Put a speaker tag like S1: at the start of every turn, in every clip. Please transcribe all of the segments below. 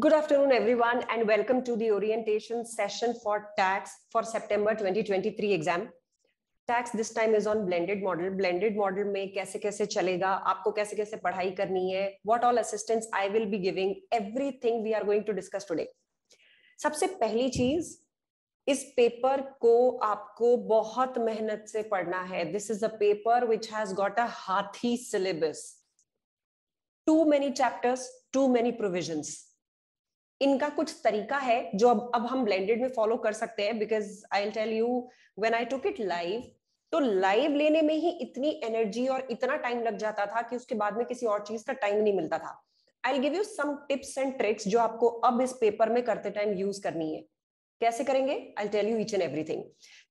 S1: Good afternoon, everyone, and welcome to the orientation session for tax for September 2023 exam. Tax this time is on blended model. Blended model may kaise kaise chalega, aapko kaise kaise padhai karni hai, what all assistance I will be giving, everything we are going to discuss today. सबसे पहली चीज इस paper को आपको बहुत मेहनत से पढ़ना है this is a paper which has got a हाथी syllabus Too many chapters too many provisions इनका कुछ तरीका है जो अब अब हम ब्लेंडेड में फॉलो कर सकते हैं because I tell you when I took it live तो लाइव लेने में ही इतनी एनर्जी और इतना टाइम लग जाता था कि उसके बाद में किसी और चीज का टाइम नहीं मिलता था I give you some tips and tricks जो आपको अब इस पेपर में करते टाइम यूज करनी है कैसे करेंगे I tell you each and everything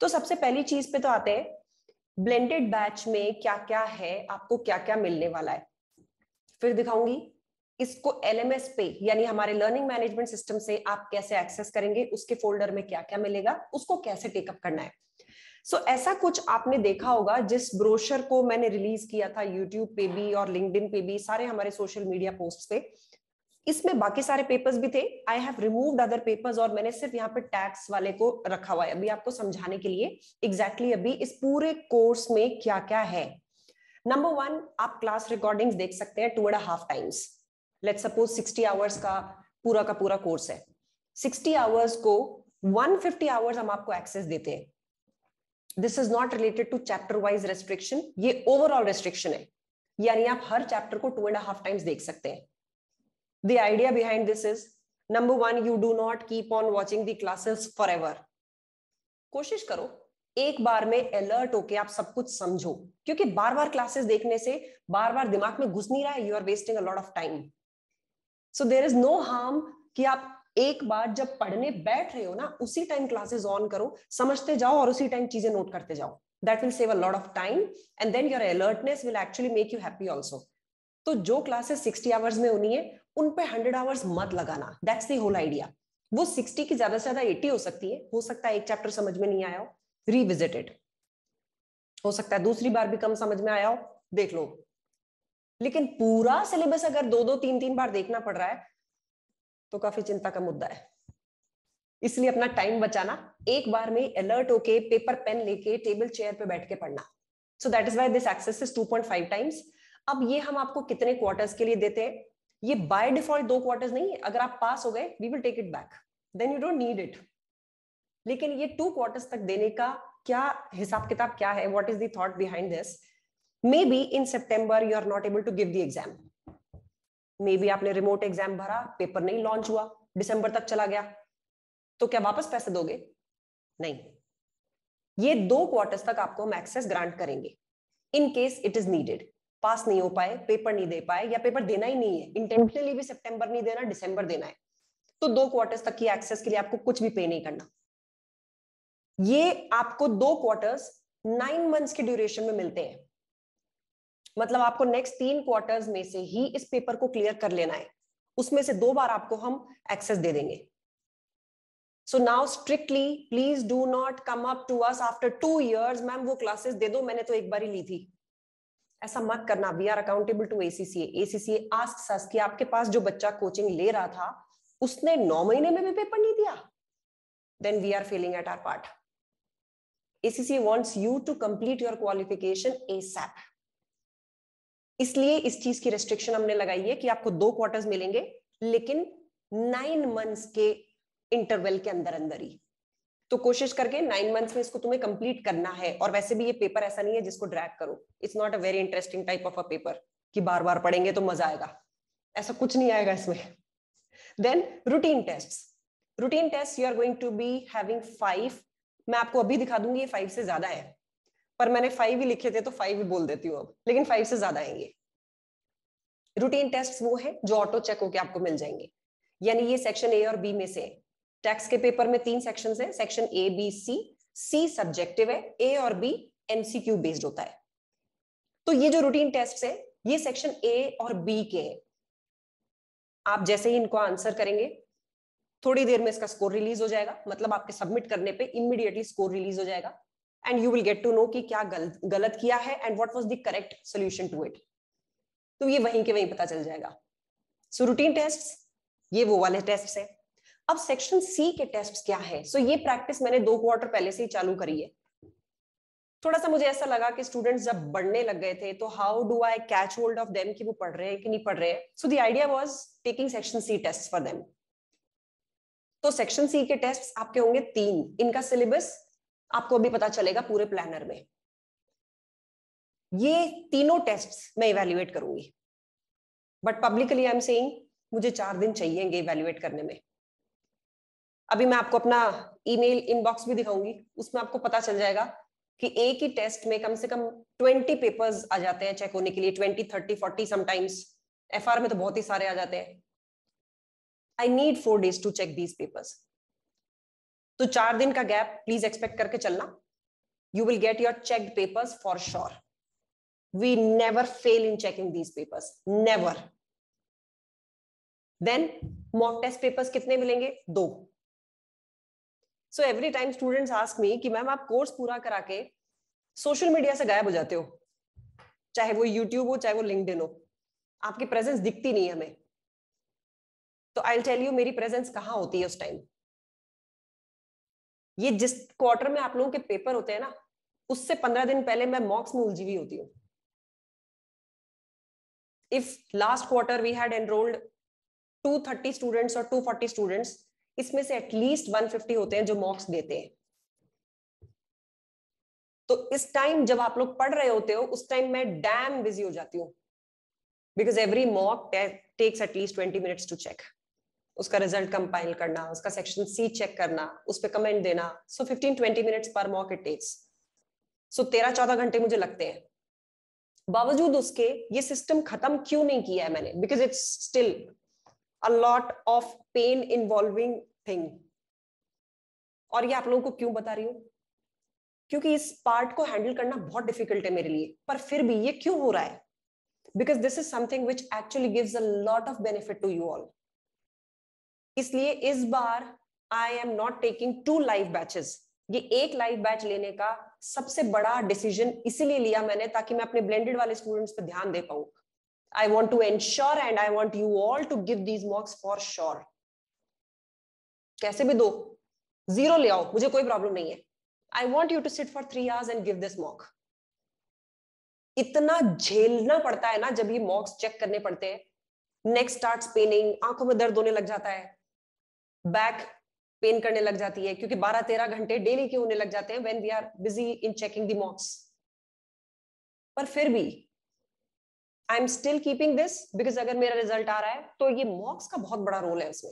S1: तो सबसे पहली चीज पे तो आते हैं ब्लेंडेड बैच में क्या क्या है आपको क्या क्या मिलने वाला है फिर दिखाऊंगी इसको एलएमएस पे यानी हमारे लर्निंग मैनेजमेंट सिस्टम से आप कैसे एक्सेस करेंगे उसके फोल्डर में क्या क्या मिलेगा उसको कैसे टेकअप करना है सो so, ऐसा कुछ आपने देखा होगा जिस ब्रोशर को मैंने रिलीज किया था यूट्यूब पे भी और लिंकड पे भी सारे हमारे सोशल मीडिया पोस्ट पे इसमें बाकी सारे पेपर्स भी थे I have removed other papers और मैंने सिर्फ यहाँ पे टैक्स वाले को रखा हुआ है अभी आपको समझाने के लिए एग्जैक्टली exactly अभी इस पूरे कोर्स में क्या क्या है नंबर वन आप क्लास रिकॉर्डिंग्स देख सकते हैं two and half times let suppose sixty hours का पूरा का पूरा कोर्स है सिक्सटी आवर्स को वन फिफ्टी आवर्स हम आपको एक्सेस देते हैं this is not related to chapter wise restriction ये ओवरऑल रेस्ट्रिक्शन है यानी आप हर चैप्टर को टू एंड हाफ टाइम्स देख सकते हैं the idea behind this is number one you do not keep on watching the forever कोशिश करो एक बार में अलर्ट होके आप सब कुछ समझो क्योंकि बार बार क्लासेस देखने से बार बार दिमाग में घुस नहीं रहा है you are wasting a lot of time so there is no harm कि आप एक बार जब पढ़ने बैठ रहे हो ना उसी टाइम क्लासेस ऑन करो समझते जाओ और उसी टाइम चीजें नोट करते जाओ that will save a lot of time and then your alertness will actually make you happy also तो जो क्लासेस सिक्सटी आवर्स में होनी है उन पे हंड्रेड आवर्स मत लगाना दैट्स दी होल आइडिया वो सिक्सटी की ज्यादा से ज्यादा एट्टी हो सकती है हो सकता है एक चैप्टर समझ में नहीं आया हो रिविजिटेड हो सकता है दूसरी बार भी कम समझ में आया हो देख लो लेकिन पूरा सिलेबस अगर दो दो तीन तीन बार देखना पड़ रहा है तो काफी चिंता का मुद्दा है इसलिए अपना टाइम बचाना एक बार में अलर्ट होके पेपर पेन लेके टेबल चेयर पे बैठ के पढ़ना so that is why this access is two times अब ये हम आपको कितने क्वार्टर्स के लिए देते हैं ये बाय डिफॉल्ट दो क्वार्टर्स नहीं है अगर आप पास हो गए we will take it back then you don't need it लेकिन ये टू क्वार्टर्स तक देने का क्या हिसाब किताब क्या है what is that behind this maybe in september you are not able to give the exam maybe आपने रिमोट एग्जाम भरा पेपर नहीं लॉन्च हुआ दिसंबर तक चला गया तो क्या वापस पैसे दोगे नहीं ये दो क्वार्टर्स तक आपको हम एक्सेस ग्रांट करेंगे in case it is needed pass नहीं हो पाए पेपर नहीं दे पाए या पेपर देना ही नहीं है इंटेंशनली भी सितंबर नहीं देना दिसंबर देना है तो दो क्वार्टर्स तक की एक्सेस के लिए आपको कुछ भी पे नहीं करना ये आपको दो क्वार्टर्स नाइन मंथ्स के ड्यूरेशन में मिलते हैं मतलब आपको नेक्स्ट तीन क्वार्टर्स में से ही इस पेपर को क्लियर कर लेना है उसमें से दो बार आपको हम एक्सेस दे देंगे so now strictly please do not come up to us after two years ma'am वो क्लासेस दे दो मैंने तो एक बार ही ली थी ऐसा मत करना we are accountable to ACCA ACCA ask कि आपके पास जो बच्चा कोचिंग ले रहा था उसने नौ महीने में भी पेपर नहीं दिया then we are failing at our part ACCA wants you to complete your qualification ASAP इसलिए इस चीज की रेस्ट्रिक्शन हमने लगाई है कि आपको दो क्वार्टर्स मिलेंगे लेकिन नाइन मंथ्स के इंटरवल के अंदर अंदर ही तो कोशिश करके नाइन मंथ्स में इसको तुम्हें कंप्लीट करना है और वैसे भी ये पेपर ऐसा नहीं है जिसको ड्रैग करो it's not a very interesting type of a paper कि बार बार पढ़ेंगे तो मजा आएगा ऐसा कुछ नहीं आएगा इसमें then routine test routine test you are going to be having five मैं आपको अभी दिखा दूंगी ये फाइव से ज्यादा है पर मैंने फाइव ही लिखे थे तो फाइव ही बोल देती हूँ अब लेकिन फाइव से ज्यादा आएंगे रूटीन टेस्ट वो है जो ऑटो चेक होकर आपको मिल जाएंगे यानी ये सेक्शन ए और बी में से टैक्स के पेपर में तीन सेक्शन है section A B C C subjective है ए और बी एमसीक्यू बेस्ड होता है तो ये जो रूटीन टेस्ट है ये सेक्शन ए और बी के हैं आप जैसे ही इनको आंसर करेंगे थोड़ी देर में इसका स्कोर रिलीज हो जाएगा मतलब आपके सबमिट करने पे इमीडिएटली स्कोर रिलीज हो जाएगा and you will get to know कि क्या गलत गलत किया है and what was the correct solution to it तो ये वहीं के वहीं पता चल जाएगा सो रूटीन टेस्ट ये वो वाले टेस्ट है अब सेक्शन सी के टेस्ट क्या है सो so, ये प्रैक्टिस मैंने दो क्वार्टर पहले से ही चालू करी है थोड़ा सा मुझे ऐसा लगा कि स्टूडेंट्स जब बढ़ने लग गए थे तो how do I catch hold of them कि वो पढ़ रहे हैं कि नहीं पढ़ रहे हैं so the idea was taking section C tests for them तो सेक्शन सी के टेस्ट्स आपके होंगे तीन इनका सिलेबस आपको अभी पता चलेगा पूरे प्लानर में ये तीनों टेस्ट्स मैं इवेल्युएट करूंगी but publicly I am saying मुझे चार दिन चाहिए इवेल्युएट करने में अभी मैं आपको अपना ईमेल इनबॉक्स भी दिखाऊंगी उसमें आपको पता चल जाएगा कि एक ही टेस्ट में कम से कम ट्वेंटी पेपर्स आ जाते हैं चेक होने के लिए ट्वेंटी थर्टी फोर्टी समटाइम्स एफ में तो बहुत ही सारे आ जाते हैं I need four days to check these papers तो चार दिन का गैप प्लीज एक्सपेक्ट करके चलना you will get your checked papers for sure we never fail in checking these papers never then mock test papers कितने मिलेंगे दो so every time students ask me कि मैम आप कोर्स पूरा करा के सोशल मीडिया से गायब हो जाते हो चाहे वो यूट्यूब हो चाहे वो लिंकड हो आपकी प्रेजेंस दिखती नहीं हमें तो आई टेल यू मेरी प्रेजेंस कहाँ होती है उस टाइम ये जिस क्वार्टर में आप लोगों के पेपर होते हैं ना उससे पंद्रह दिन पहले मैं मॉक्स में उलझी हुई होती हूँ if last quarter we had enrolled 230 students और 240 स्टूडेंट्स इसमें से एटलीस्ट 150 होते हैं जो मॉक्स देते हैं तो इस टाइम जब आप लोग पढ़ रहे होते हो उस टाइम मैं डैम बिजी हो जाती हूँ because every mock takes at least twenty minutes to check उसका रिजल्ट कंपाइल करना उसका सेक्शन सी चेक करना उस पर कमेंट देना so fifteen twenty minutes per mock it takes so तेरह चौदह घंटे मुझे लगते हैं बावजूद उसके ये सिस्टम खत्म क्यों नहीं किया है मैंने because it's still a lot of pain involving thing और ये आप लोगों को क्यों बता रही हूं क्योंकि इस पार्ट को हैंडल करना बहुत डिफिकल्ट है मेरे लिए पर फिर भी ये क्यों हो रहा है because this is something which actually gives a lot of benefit to you all इसलिए इस बार I am not taking two live batches ये एक लाइव बैच लेने का सबसे बड़ा डिसीजन इसीलिए लिया मैंने ताकि मैं अपने ब्लेंडेड वाले स्टूडेंट्स पर ध्यान दे पाऊं I want to ensure and I want you all to give these mocks for sure कैसे भी दो जीरो ले आओ मुझे कोई प्रॉब्लम नहीं है I want you to sit for three hours and give this mock इतना झेलना पड़ता है ना जब ये मॉक्स चेक करने पड़ते हैं नेक्स्ट स्टार्ट पेनिंग आंखों में दर्द होने लग जाता है बैक पेन करने लग जाती है क्योंकि 12-13 घंटे डेली के होने लग जाते हैं when we are busy in checking mocks पर फिर भी I am still keeping this because अगर मेरा रिजल्ट आ रहा है तो ये मॉक्स का बहुत बड़ा रोल है उसमें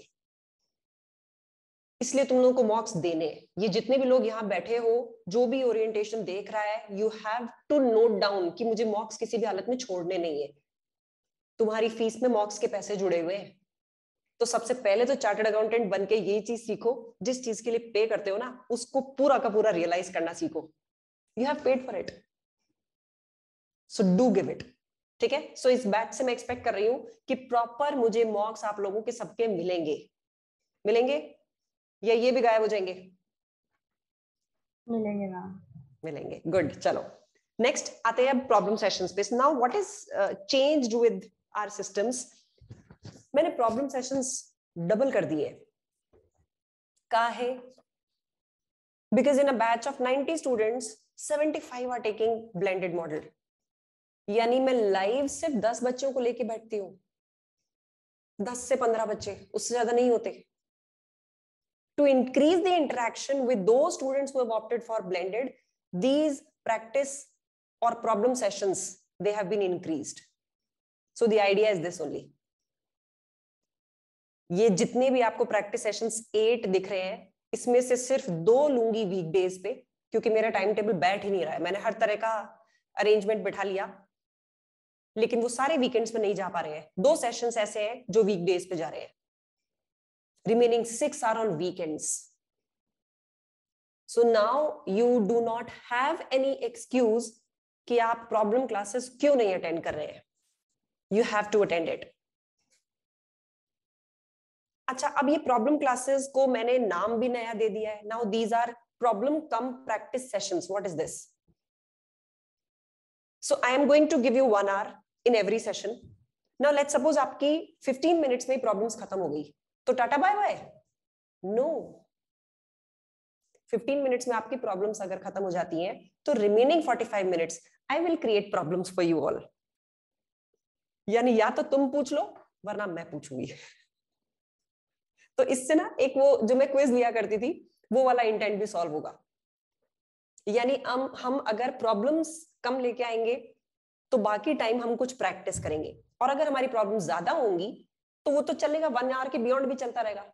S1: इसलिए तुम लोगों को मॉक्स देने ये जितने भी लोग यहां बैठे हो जो भी ओरिएंटेशन देख रहा है you have to note down कि मुझे मॉक्स किसी भी हालत में छोड़ने नहीं है तुम्हारी फीस में मॉक्स के पैसे जुड़े हुए हैं तो सबसे पहले तो चार्टर्ड अकाउंटेंट बन के यही चीज सीखो जिस चीज के लिए पे करते हो ना उसको पूरा का पूरा रियलाइज करना सीखो you have paid for it so do give it ठीक है सो इस बैच से मैं एक्सपेक्ट कर रही हूं कि प्रॉपर मुझे मॉक्स आप लोगों के सबके मिलेंगे मिलेंगे या ये भी गायब हो जाएंगे मिलेंगे ना मिलेंगे गुड चलो नेक्स्ट आते हैं प्रॉब्लम सेशंस पे now what is changed with our systems मैंने प्रॉब्लम सेशंस डबल कर दिए का है because in a batch of ninety students 75 are taking blended model यानी मैं लाइव सिर्फ 10 बच्चों को लेके बैठती हूं दस से पंद्रह बच्चे उससे ज्यादा नहीं होते to increase the interaction with दो students opted for blended these practice और problem sessions they have idea is this only ये जितने भी आपको प्रैक्टिस सेशंस एट दिख रहे हैं इसमें से सिर्फ दो लूंगी डेज पे क्योंकि मेरा टाइम टेबल बैठ ही नहीं रहा है मैंने हर तरह का अरेंजमेंट बिठा लिया लेकिन वो सारे वीकेंड्स में नहीं जा पा रहे हैं दो सेशंस ऐसे हैं जो वीकडेज पे जा रहे हैं remaining six are on weekends so now you do not have any excuse कि आप प्रॉब्लम क्लासेस क्यों नहीं अटेंड कर रहे हैं you have to attend it अच्छा अब ये प्रॉब्लम क्लासेस को मैंने नाम भी नया दे दिया है now these are problem cum practice sessions what is this so I am going to give you one hour in every session now let suppose आपकी 15 मिनट्स में प्रॉब्लम खत्म हो गई तो tata bye bye no 15 minutes में आपकी problems अगर खत्म हो जाती हैं तो remaining 45 minutes I will create problems for you all यानी या तो तुम पूछ लो वरना मैं पूछूंगी तो इससे ना एक वो जो मैं क्विज लिया करती थी वो वाला इंटेंट भी सॉल्व होगा यानी हम हम अगर प्रॉब्लम्स कम लेके आएंगे तो बाकी टाइम हम कुछ प्रैक्टिस करेंगे और अगर हमारी प्रॉब्लम ज्यादा होंगी तो वो तो चलेगा वन आवर के बियॉन्ड भी चलता रहेगा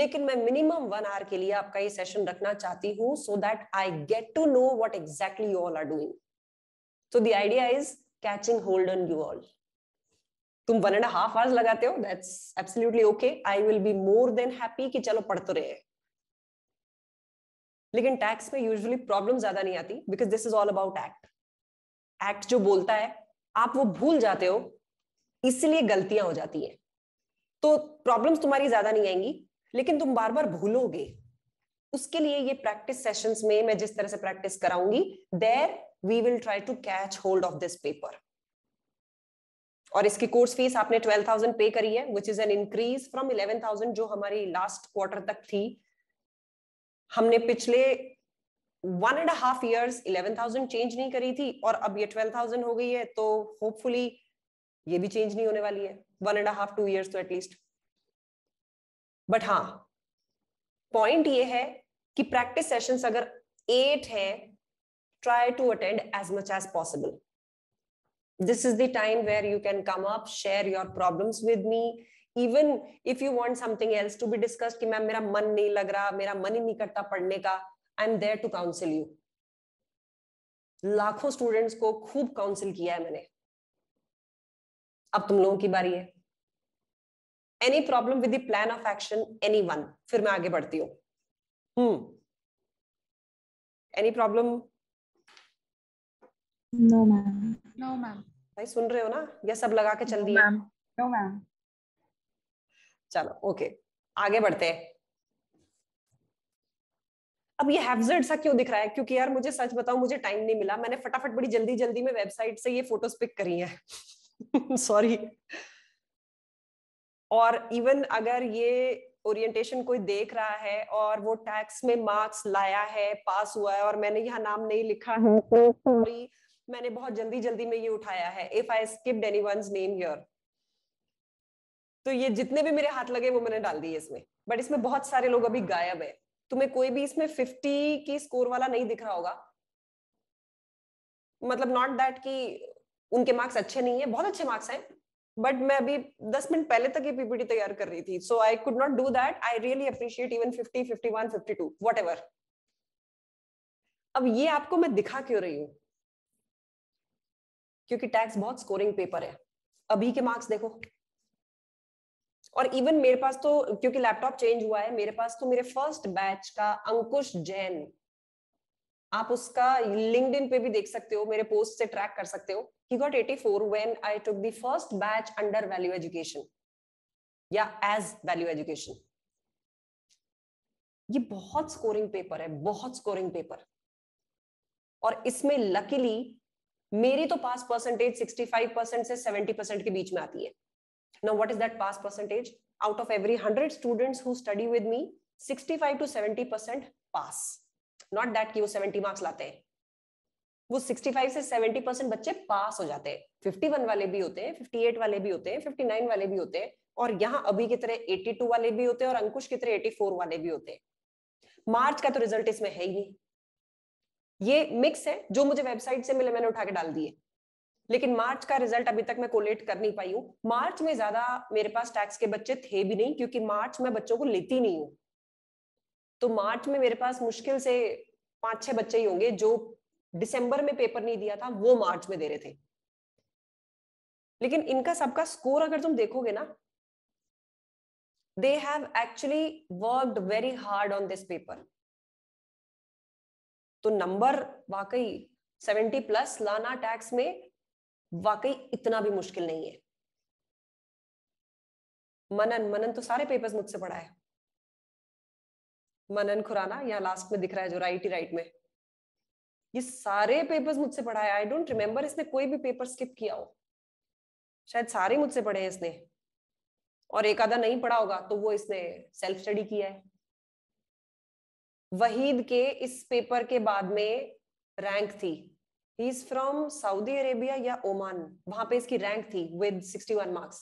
S1: लेकिन मैं मिनिमम वन आवर के लिए आपका ये सेशन रखना चाहती हूं so that I get to know what exactly you all are doing so the idea is catching hold on you all तुम वन एंड हाफ आवर्स लगाते हो that's absolutely okay I will be more than happy कि चलो पढ़ तो रहे लेकिन tax में यूजुअली प्रॉब्लम ज्यादा नहीं आती because this is all about act act जो बोलता है आप वो भूल जाते हो इसलिए गलतियां हो जाती हैं तो प्रॉब्लम्स तुम्हारी ज्यादा नहीं आएंगी लेकिन तुम बार बार भूलोगे उसके लिए ये प्रैक्टिस सेशंस में मैं जिस तरह से प्रैक्टिस कराऊंगी there we will try to catch hold of this paper और इसकी कोर्स फीस आपने ट्वेल्व थाउजेंड पे करी है which is an increase from eleven thousand जो हमारी लास्ट क्वार्टर तक थी हमने पिछले one and half years eleven thousand change नहीं करी थी और अब ये ट्वेल्व थाउजेंड हो गई है तो होपफुली ये भी चेंज नहीं होने वाली है one and half two years तो एटलीस्ट बट हाँ पॉइंट ये है कि प्रैक्टिस सेशंस अगर एट है try to attend as much as possible this is the time where you can come up share your problems with me even if you want something else to be discussed कि ma'am मेरा मन नहीं लग रहा मेरा मन ही नहीं करता पढ़ने का I am there to counsel you लाखों स्टूडेंट्स को खूब काउंसिल किया है मैंने अब तुम लोगों की बारी है any problem with the plan of action any one फिर मैं आगे बढ़ती हूँ hmm any problem
S2: no ma'am
S1: no ma'am भाई सुन रहे हो ना ये सब लगा के चल दिए मैम नो मैम चलो ओके आगे बढ़ते हैं अब ये हैफजर्ड सा क्यों दिख रहा है क्योंकि यार मुझे सच बताओ मुझे टाइम नहीं मिला मैंने फटाफट बड़ी जल्दी जल्दी में वेबसाइट से ये फोटोज पिक करी है सॉरी और इवन अगर ये ओरिएंटेशन कोई देख रहा है और वो टैक्स में मार्क्स लाया है पास हुआ है और मैंने यहाँ नाम नहीं लिखा है मैंने बहुत जल्दी जल्दी में ये उठाया है if I skipped any one name your तो ये जितने भी मेरे हाथ लगे वो मैंने डाल दिए इसमें बट इसमें बहुत सारे लोग अभी गायब है तुम्हें कोई भी इसमें फिफ्टी की स्कोर वाला नहीं दिख रहा होगा मतलब नॉट दैट कि उनके मार्क्स अच्छे नहीं है बहुत अच्छे मार्क्स हैं बट मैं अभी दस मिनट पहले तक ये पीपीटी तैयार कर रही थी so I could not do that I really appreciate even fifty fifty one fifty two whatever अब ये आपको मैं दिखा क्यों रही हूँ क्योंकि टैक्स बहुत स्कोरिंग पेपर है अभी के मार्क्स देखो और इवन मेरे पास तो क्योंकि लैपटॉप चेंज हुआ है मेरे पास तो मेरे फर्स्ट बैच का अंकुश जैन आप उसका लिंक्डइन पे भी देख सकते हो मेरे पोस्ट से ट्रैक कर सकते हो he got eighty four when I took the first batch under value education या एज वैल्यू एजुकेशन ये बहुत स्कोरिंग पेपर है बहुत स्कोरिंग पेपर और इसमें लकीली मेरी तो पास परसेंटेज 65 परसेंट से 70 परसेंट के बीच में आती है no what is that pass percentage out of every hundred students who study with me 65 to 70 percent pass not that कि वो 70 मार्क्स लाते हैं वो 65 से 70 परसेंट बच्चे पास हो जाते हैं 51 वाले भी होते हैं 58 वाले भी होते हैं 59 वाले भी होते हैं और यहाँ अभी की तरह 82 वाले भी होते हैं और अंकुश की तरह 84 वाले भी होते हैं मार्च का तो रिजल्ट इसमें है ही नहीं ये मिक्स है जो मुझे वेबसाइट से मिले मैंने उठा के डाल दिए लेकिन मार्च का रिजल्ट अभी तक मैं कोलेट कर नहीं पाई हूँ मार्च में ज्यादा मेरे पास टैक्स के बच्चे थे भी नहीं क्योंकि मार्च में बच्चों को लेती नहीं हूँ तो मार्च में मेरे पास मुश्किल से पांच छह बच्चे ही होंगे जो दिसंबर में पेपर नहीं दिया था वो मार्च में दे रहे थे लेकिन इनका सबका स्कोर अगर तुम देखोगे ना they have actually worked very hard on this paper तो नंबर वाकई सेवेंटी प्लस लाना टैक्स में वाकई इतना भी मुश्किल नहीं है मनन मनन तो सारे पेपर्स मुझसे पढ़ा है मनन खुराना यहाँ लास्ट में दिख रहा है जो राइट ही राइट में ये सारे पेपर्स मुझसे पढ़ा है आई डोंट रिमेम्बर इसने कोई भी पेपर स्किप किया हो शायद सारे मुझसे पढ़े हैं इसने और एक आधा नहीं पढ़ा होगा तो वो इसने सेल्फ स्टडी किया है वहीद के इस पेपर के बाद में रैंक थी he is from Saudi Arabia या ओमान वहां पे इसकी रैंक थी विद 61 मार्क्स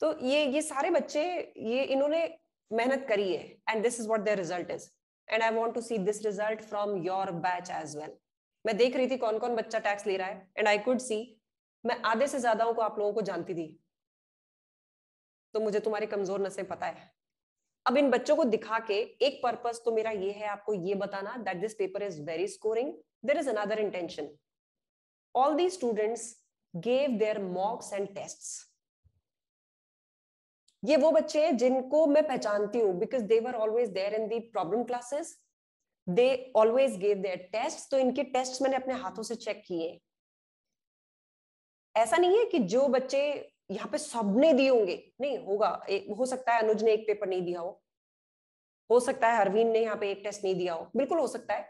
S1: तो ये ये सारे बच्चे ये इन्होंने मेहनत करी है and this is what their result is and I want to see this result from your batch as well मैं देख रही थी कौन कौन बच्चा टैक्स ले रहा है एंड आई कुड सी मैं आधे से ज्यादा को आप लोगों को जानती थी तो मुझे तुम्हारी कमजोर नसें पता है अब इन बच्चों को दिखा के एक पर्पस तो मेरा ये है आपको ये बताना that this paper is very scoring there is another intention all the students gave their mocks and test ये वो बच्चे हैं जिनको मैं पहचानती हूँ because they were always there in the problem classes they always gave their test तो इनके टेस्ट मैंने अपने हाथों से चेक किए ऐसा नहीं है कि जो बच्चे यहाँ पे सबने दिए होंगे नहीं होगा एक हो सकता है अनुज ने एक पेपर नहीं दिया हो हो सकता है अरविंद ने यहाँ पे एक टेस्ट नहीं दिया हो बिल्कुल हो सकता है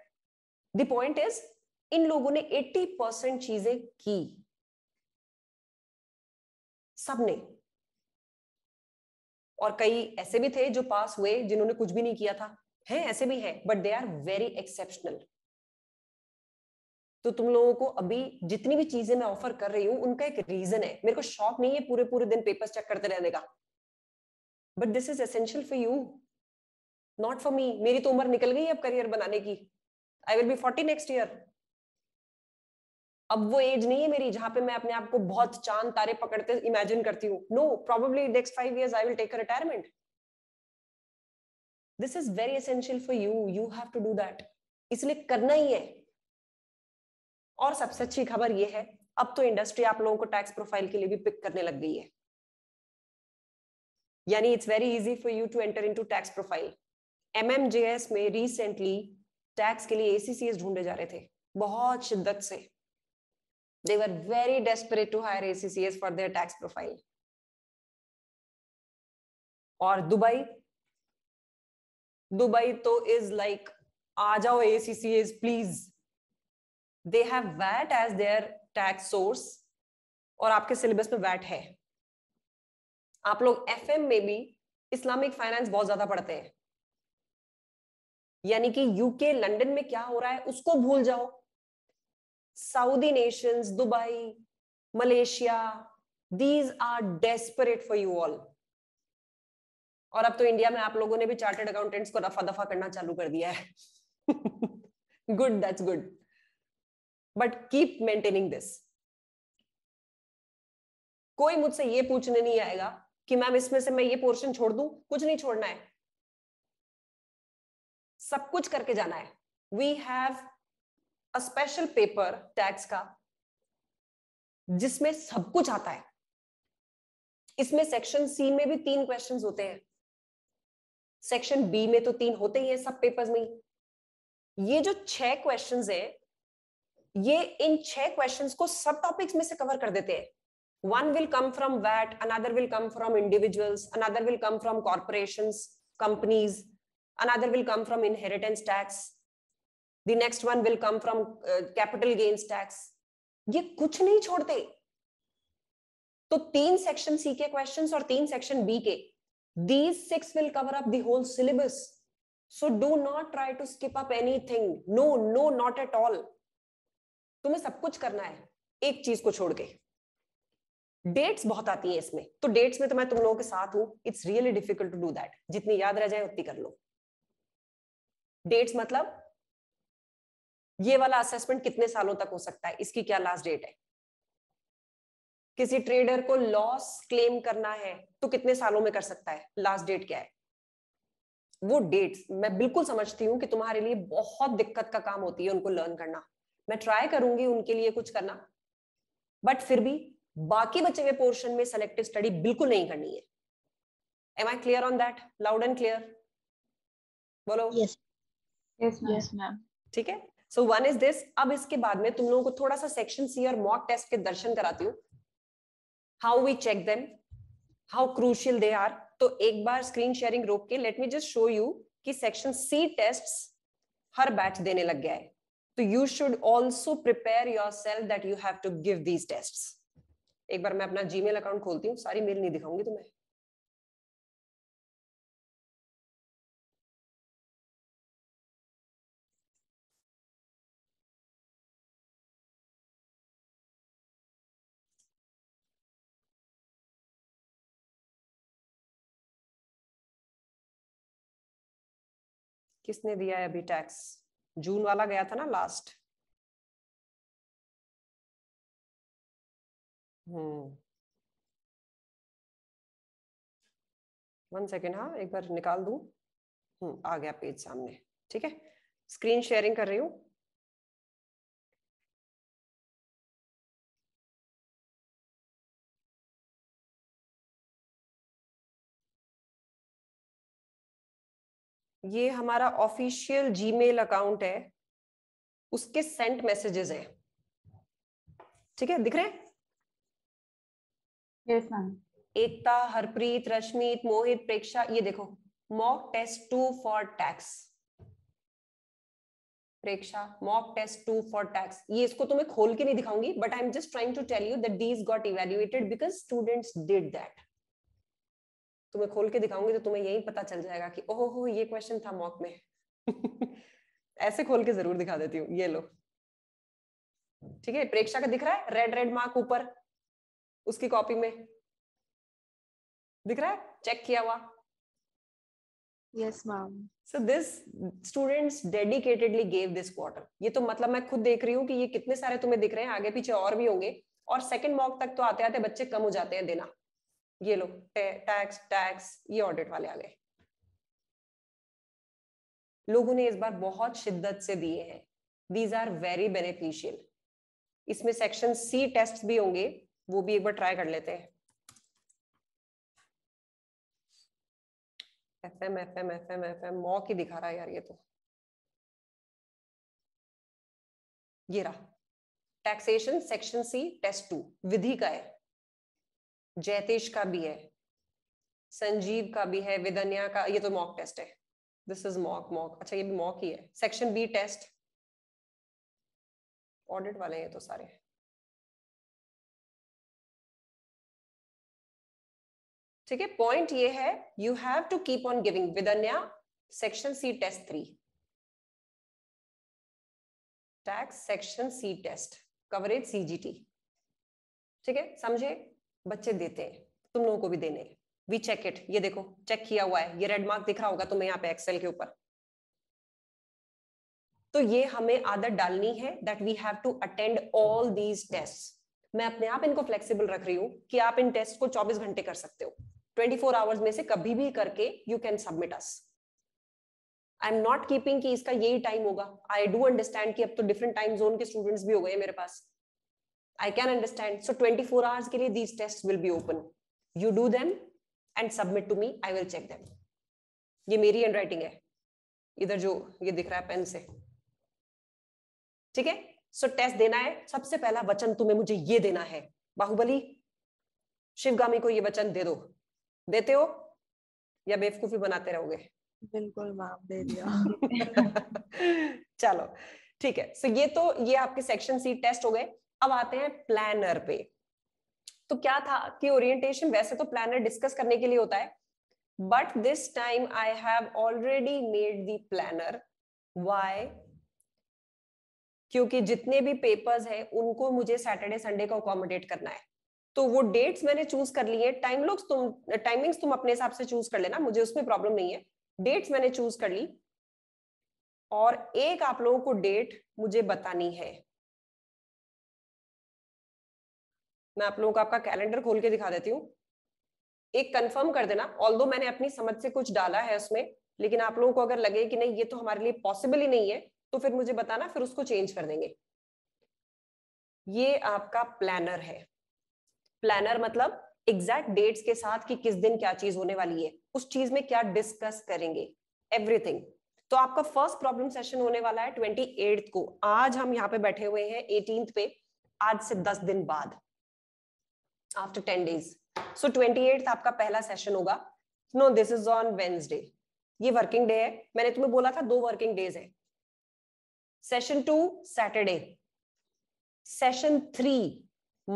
S1: द पॉइंट इज इन लोगों ने 80 परसेंट चीजें की सबने और कई ऐसे भी थे जो पास हुए जिन्होंने कुछ भी नहीं किया था हैं ऐसे भी हैं but they are very exceptional तो तुम लोगों को अभी जितनी भी चीजें मैं ऑफर कर रही हूँ उनका एक रीजन है मेरे को शौक नहीं है पूरे पूरे दिन पेपर्स चेक करते रहने का but this is essential for you not for me मेरी तो उम्र निकल गई अब करियर बनाने की I will be forty next year अब वो एज नहीं है मेरी जहां पे मैं अपने आप को बहुत चांद तारे पकड़ते इमेजिन करती हूँ no probably next five year I will take retirement this is very essential for you you have to do that इसलिए करना ही है और सबसे अच्छी खबर यह है अब तो इंडस्ट्री आप लोगों को टैक्स प्रोफाइल के लिए भी पिक करने लग गई है यानी it's very easy for you to enter into tax profile MMJS में रिसेंटली टैक्स के लिए एसीसीएस ढूंढे जा रहे थे बहुत शिद्दत से they were very desperate to hire ACCS for their tax profile और दुबई दुबई तो इज लाइक like, आ जाओ ACCS please they have VAT as their tax source और आपके सिलेबस में वैट है आप लोग एफ में भी इस्लामिक फाइनेंस बहुत ज्यादा पढ़ते हैं यानी कि यूके लंदन में क्या हो रहा है उसको भूल जाओ Saudi nations Dubai Malaysia these are desperate for you all और अब तो इंडिया में आप लोगों ने भी चार्टर्ड अकाउंटेंट्स को रफा दफा करना चालू कर दिया है good that's good but keep maintaining this कोई मुझसे ये पूछने नहीं आएगा कि मैम इसमें से मैं ये पोर्शन छोड़ दू कुछ नहीं छोड़ना है सब कुछ करके जाना है we have a special paper tax का जिसमें सब कुछ आता है इसमें सेक्शन सी में भी तीन क्वेश्चंस होते हैं सेक्शन बी में तो तीन होते ही हैं सब पेपर्स में ये जो छह क्वेश्चंस हैं ये इन छह क्वेश्चंस को सब टॉपिक्स में से कवर कर देते हैं one will come from VAT another will come from individuals another will come from corporation companies another will come from inheritance tax the next one will come from capital gains tax ये कुछ नहीं छोड़ते तो तीन section C के question और तीन section B के these six will cover up whole syllabus so do not try to skip up anything no no not at all तुम्हें सब कुछ करना है एक चीज को छोड़ के डेट्स बहुत आती है इसमें तो डेट्स में तो मैं तुम लोगों के साथ हूं it's really difficult to do that जितनी याद रह जाए उतनी कर लो डेट्स मतलब ये वाला असेसमेंट कितने सालों तक हो सकता है इसकी क्या लास्ट डेट है किसी ट्रेडर को लॉस क्लेम करना है तो कितने सालों में कर सकता है लास्ट डेट क्या है वो डेट्स मैं बिल्कुल समझती हूं कि तुम्हारे लिए बहुत दिक्कत का काम होती है उनको लर्न करना मैं ट्राई करूंगी उनके लिए कुछ करना बट फिर भी बाकी बचे हुए पोर्शन में सेलेक्टिव स्टडी बिल्कुल नहीं करनी है am I clear on that loud and clear बोलो यस मैम ठीक है सो वन इज दिस अब इसके बाद में तुम लोगों को थोड़ा सा सेक्शन सी और मॉक टेस्ट के दर्शन कराती हूँ how we check them how crucial they are तो एक बार स्क्रीन शेयरिंग रोक के let me just show you कि सेक्शन सी टेस्ट हर बैच देने लग गया है तो you should also prepare yourself that you have to give these test एक बार मैं अपना जीमेल अकाउंट खोलती हूँ सारी मेल नहीं दिखाऊंगी तुम्हें
S2: किसने दिया है अभी टैक्स जून वाला गया था ना लास्ट हम्म
S1: वन सेकेंड हाँ एक बार निकाल दू
S2: हम्म आ गया पेज सामने
S1: ठीक है स्क्रीन शेयरिंग कर रही हूँ ये हमारा ऑफिशियल जीमेल अकाउंट है उसके सेंट मैसेजेस हैं ठीक है दिख रहे yes, एकता हरप्रीत रश्मित मोहित प्रेक्षा ये देखो mock test two for tax Preksha mock test two for tax ये इसको तो मैं खोल के नहीं दिखाऊंगी but I am just trying to tell you that these got evaluated because students did that तुम्हें खोल के दिखाऊंगी तो तुम्हें यही पता चल जाएगा कि ओह हो ये क्वेश्चन था मॉक में ऐसे खोल के जरूर दिखा देती हूँ ये लो ठीक है प्रेक्षा का दिख रहा है रेड रेड मार्क ऊपर उसकी कॉपी में दिख रहा है चेक किया हुआ yes ma'am so this students dedicatedly gave this quarter ये तो मतलब मैं खुद देख रही हूँ कि ये कितने सारे तुम्हें दिख रहे हैं आगे पीछे और भी होंगे और सेकंड मॉक तक तो आते आते बच्चे कम हो जाते हैं देना ये लो टैक्स टैक्स ये ऑडिट वाले आ गए लोगों ने इस बार बहुत शिद्दत से दिए हैं दीज आर वेरी बेनिफिशियल इसमें सेक्शन सी टेस्ट भी होंगे वो भी एक बार ट्राई कर लेते हैं F M F M F M F M mock ही दिखा रहा है यार ये तो ये रहा taxation section C test two Vidhi का है जयतेश का भी है संजीव का भी है विदन्या का ये तो मॉक टेस्ट है दिस इज मॉक मॉक अच्छा ये भी मॉक ही है सेक्शन बी टेस्ट
S2: ऑडिट वाले ये तो सारे ठीक है पॉइंट ये है you have to keep on giving Vidnya
S1: section C test three tax section C test coverage CGT ठीक है समझे बच्चे देते हैं तुम लोगों को भी देने वी चेक इट ये देखो चेक किया हुआ है ये रेड मार्क दिख रहा होगा तुम्हें यहाँ पे एक्सेल के ऊपर तो ये हमें आदत डालनी है that we have to attend all these test मैं अपने आप इनको फ्लेक्सिबल रख रही हूँ कि आप इन टेस्ट को 24 घंटे कर सकते हो 24 फोर आवर्स में से कभी भी करके you can submit us I am not keeping कि इसका यही टाइम होगा आई डू अंडरस्टैंड कि अब तो डिफरेंट टाइम जोन के स्टूडेंट्स भी हो गए मेरे पास I can understand. So 24 hours ke liye these tests will be open. You do them and submit to me. I will check them. ये मेरी हैंडराइटिंग है इधर जो ये दिख रहा है पेन से ठीक है सो टेस्ट देना है सबसे पहला वचन तुम्हें मुझे ये देना है बाहुबली शिवगामी को ये वचन दे दो देते हो या बेवकूफी बनाते रहोगे बिल्कुल मैम दे
S2: दिया
S1: चलो ठीक है सो so ये तो ये आपके सेक्शन सी टेस्ट हो गए अब आते हैं प्लानर पे तो क्या था कि ओरिएंटेशन वैसे तो प्लानर डिस्कस करने के लिए होता है but this time I have already made the planner why क्योंकि जितने भी पेपर्स हैं उनको मुझे सैटरडे संडे को अकोमोडेट करना है तो वो डेट्स मैंने चूज कर लिए टाइम लुक्स तुम टाइमिंग्स तुम अपने हिसाब से चूज कर लेना मुझे उसमें प्रॉब्लम नहीं है डेट्स मैंने चूज कर ली और एक आप लोगों को डेट मुझे बतानी है मैं आप लोगों को आपका कैलेंडर खोल के दिखा देती हूँ एक कंफर्म कर देना ऑल मैंने अपनी समझ से कुछ डाला है उसमें लेकिन आप लोगों को अगर लगे कि नहीं ये तो हमारे लिए पॉसिबल ही नहीं है तो फिर मुझे बताना फिर उसको चेंज कर देंगे ये आपका प्लानर है प्लानर मतलब एग्जैक्ट डेट्स के साथ कि किस दिन क्या चीज होने वाली है उस चीज में क्या डिस्कस करेंगे एवरीथिंग तो आपका फर्स्ट प्रॉब्लम सेशन होने वाला है ट्वेंटी को आज हम यहाँ पे बैठे हुए हैं एटीन पे आज से दस दिन बाद after ten days so twenty आपका पहला सेशन होगा no this is on Wednesday ये वर्किंग डे है मैंने तुम्हें बोला था दो वर्किंग डेज है session two Saturday session three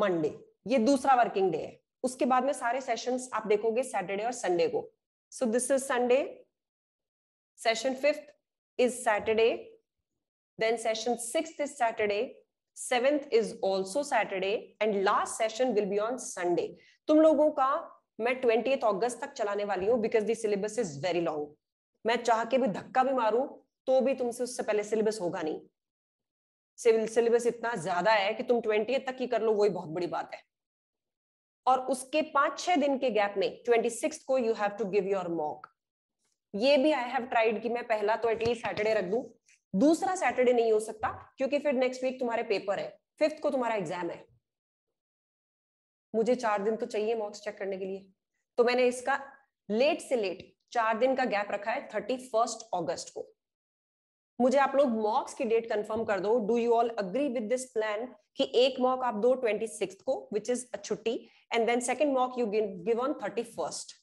S1: Monday ये दूसरा वर्किंग डे है उसके बाद में सारे सेशंस आप देखोगे सैटरडे और संडे को so this is Sunday session fifth is Saturday then session six is Saturday seventh is also Saturday and last session will be on Sunday तुम लोगों का मैं ट्वेंटी अगस्त तक चलाने वाली हूँ because the syllabus is very long मैं चाह के भी धक्का भी मारू तो भी तुमसे उससे पहले सिलेबस होगा नहीं सिविल सिलेबस इतना ज्यादा है कि तुम ट्वेंटी तक ही कर लो वही बहुत बड़ी बात है और उसके पांच छह दिन के गैप में ट्वेंटी सिक्स को you have to give your mock ये भी आई हैव ट्राइड कि मैं पहला तो एटलीस्ट सैटरडे रख दू दूसरा सैटरडे नहीं हो सकता क्योंकि फिर नेक्स्ट वीक तुम्हारे पेपर है फिफ्थ को तुम्हारा एग्जाम है मुझे चार दिन तो चाहिए मॉक्स चेक करने के लिए तो मैंने इसका लेट से लेट चार दिन का गैप रखा है थर्टी फर्स्ट ऑगस्ट को मुझे आप लोग मॉक्स की डेट कंफर्म कर दो do you all agree with this plan कि एक मॉक आप दो ट्वेंटी सिक्स को विच इज अ छुट्टी and then second mock you give on thirty first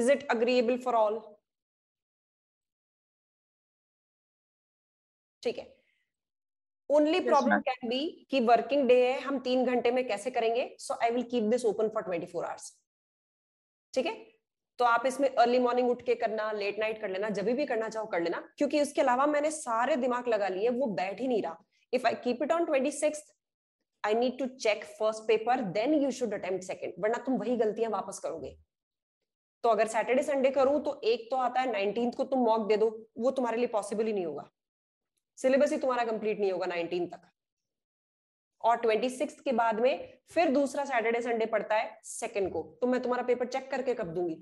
S1: is it agreeable for all ठीक है ओनली प्रॉब्लम कैन बी कि वर्किंग डे है हम तीन घंटे में कैसे करेंगे so I will keep this open for twenty four hours ठीक है तो आप इसमें अर्ली मॉर्निंग उठ के करना लेट नाइट कर लेना जब भी करना चाहो कर लेना क्योंकि उसके अलावा मैंने सारे दिमाग लगा लिए वो बैठ ही नहीं रहा if I keep it on twenty six I need to check first paper then you should attempt second वरना तुम वही गलतियां वापस करोगे तो अगर सैटरडे संडे करूं तो एक तो आता है नाइनटीन को तुम मॉक दे दो वो तुम्हारे लिए पॉसिबल ही नहीं होगा सिलेबस ही तुम्हारा कंप्लीट नहीं होगा नाइनटीन तक और ट्वेंटी सिक्स के बाद में फिर दूसरा सैटरडे संडे पड़ता है सेकेंड को तो मैं तुम्हारा पेपर चेक करके कब दूंगी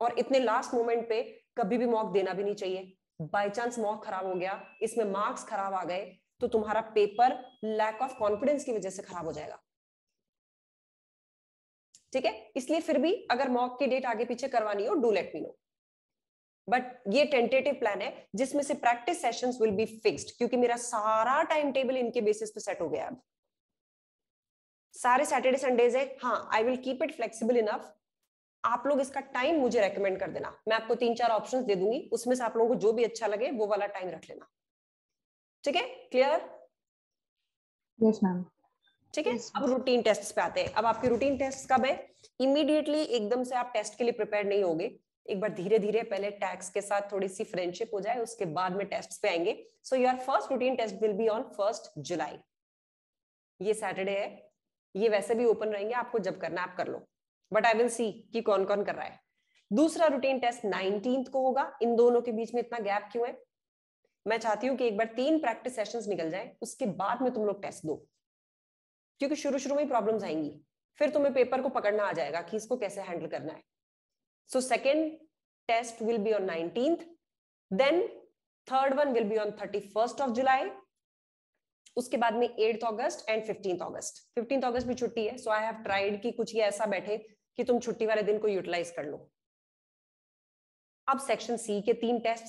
S1: और इतने लास्ट मोमेंट पे कभी भी मॉक देना भी नहीं चाहिए बाय चांस मॉक खराब हो गया इसमें मार्क्स खराब आ गए तो तुम्हारा पेपर लैक ऑफ कॉन्फिडेंस की वजह से खराब हो जाएगा ठीक है इसलिए फिर भी अगर मॉक की डेट आगे पीछे करवानी हो do let me know but ये टेंटेटिव प्लान है जिसमें से practice sessions will be fixed क्योंकि मेरा सारा टाइम टेबल इनके बेसिस पे सेट हो गया अब सारे सैटरडे संडेज है हाँ I will keep it flexible enough आप लोग इसका टाइम मुझे रेकमेंड कर देना मैं आपको तीन चार ऑप्शन दे दूंगी उसमें से आप लोगों को जो भी अच्छा लगे वो वाला टाइम रख लेना ठीक है क्लियर यस मैम ठीक है अब रूटीन टेस्ट पे आते हैं अब आपके रूटीन टेस्ट कब है इमीडिएटली एकदम से आप टेस्ट के लिए प्रिपेयर नहीं होगे एक बार धीरे धीरे पहले टैक्स के साथ थोड़ी सी फ्रेंडशिप हो जाए उसके बाद में टेस्ट पे आएंगे so your first routine test will be on first July ये सैटरडे है ये वैसे भी ओपन रहेंगे आपको जब करना है आप कर लो बट आई विल सी कि कौन कौन कर रहा है दूसरा रूटीन टेस्ट नाइनटीन को होगा इन दोनों के बीच में इतना गैप क्यों है मैं चाहती हूँ कि एक बार तीन प्रैक्टिस सेशंस निकल जाए उसके बाद में तुम लोग टेस्ट दो क्योंकि शुरू शुरू में प्रॉब्लम्स आएंगी फिर तुम्हें पेपर को पकड़ना आ जाएगा कि इसको कैसे हैंडल करना है So second test will be on 19th. Then third one will be on 31st of July. उसके बाद में 8th August and 15th August 15th अगस्त भी छुट्टी है सो आई हैव ट्राइड कि कुछ ये ऐसा बैठे कि तुम छुट्टी वाले दिन को यूटिलाइज कर लो अब सेक्शन सी के तीन टेस्ट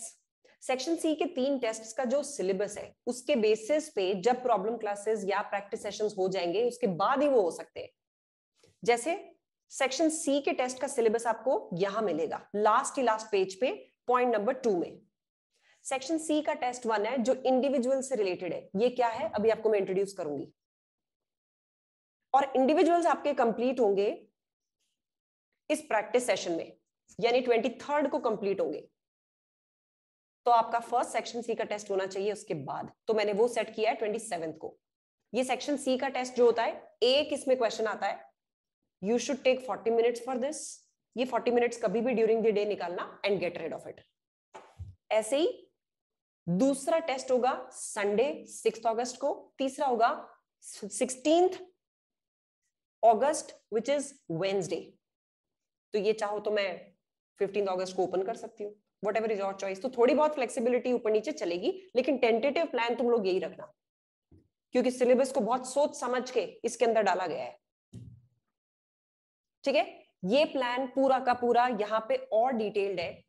S1: सेक्शन सी के तीन टेस्ट का जो सिलेबस है उसके बेसिस पे जब प्रॉब्लम क्लासेस या प्रैक्टिस सेशंस हो जाएंगे उसके बाद ही वो हो सकते हैं जैसे सेक्शन सी के टेस्ट का सिलेबस आपको यहां मिलेगा लास्ट ही लास्ट पेज पे पॉइंट नंबर टू में सेक्शन सी का टेस्ट वन है जो इंडिविजुअल से रिलेटेड है ये क्या है अभी आपको मैं इंट्रोड्यूस करूंगी और इंडिविजुअल्स आपके कंप्लीट होंगे इस प्रैक्टिस सेशन में यानी ट्वेंटी थर्ड को कंप्लीट होंगे तो आपका फर्स्ट सेक्शन सी का टेस्ट होना चाहिए उसके बाद तो मैंने वो सेट किया है ट्वेंटी को ये सेक्शन सी का टेस्ट जो होता है एक इसमें क्वेश्चन आता है you should take forty minutes for this ये फोर्टी मिनट्स कभी भी ड्यूरिंग द डे निकालना and get rid of it ऐसे ही दूसरा टेस्ट होगा संडे सिक्स अगस्त को तीसरा होगा sixteen August which is Wednesday तो ये चाहो तो मैं फिफ्टीन अगस्त को ओपन कर सकती हूँ whatever is your choice तो थोड़ी बहुत फ्लेक्सीबिलिटी ऊपर नीचे चलेगी लेकिन टेंटेटिव प्लान तुम लोग यही रखना क्योंकि सिलेबस को बहुत सोच समझ के इसके अंदर डाला गया है ठीक है ये प्लान पूरा का पूरा यहाँ पे और डिटेल्ड है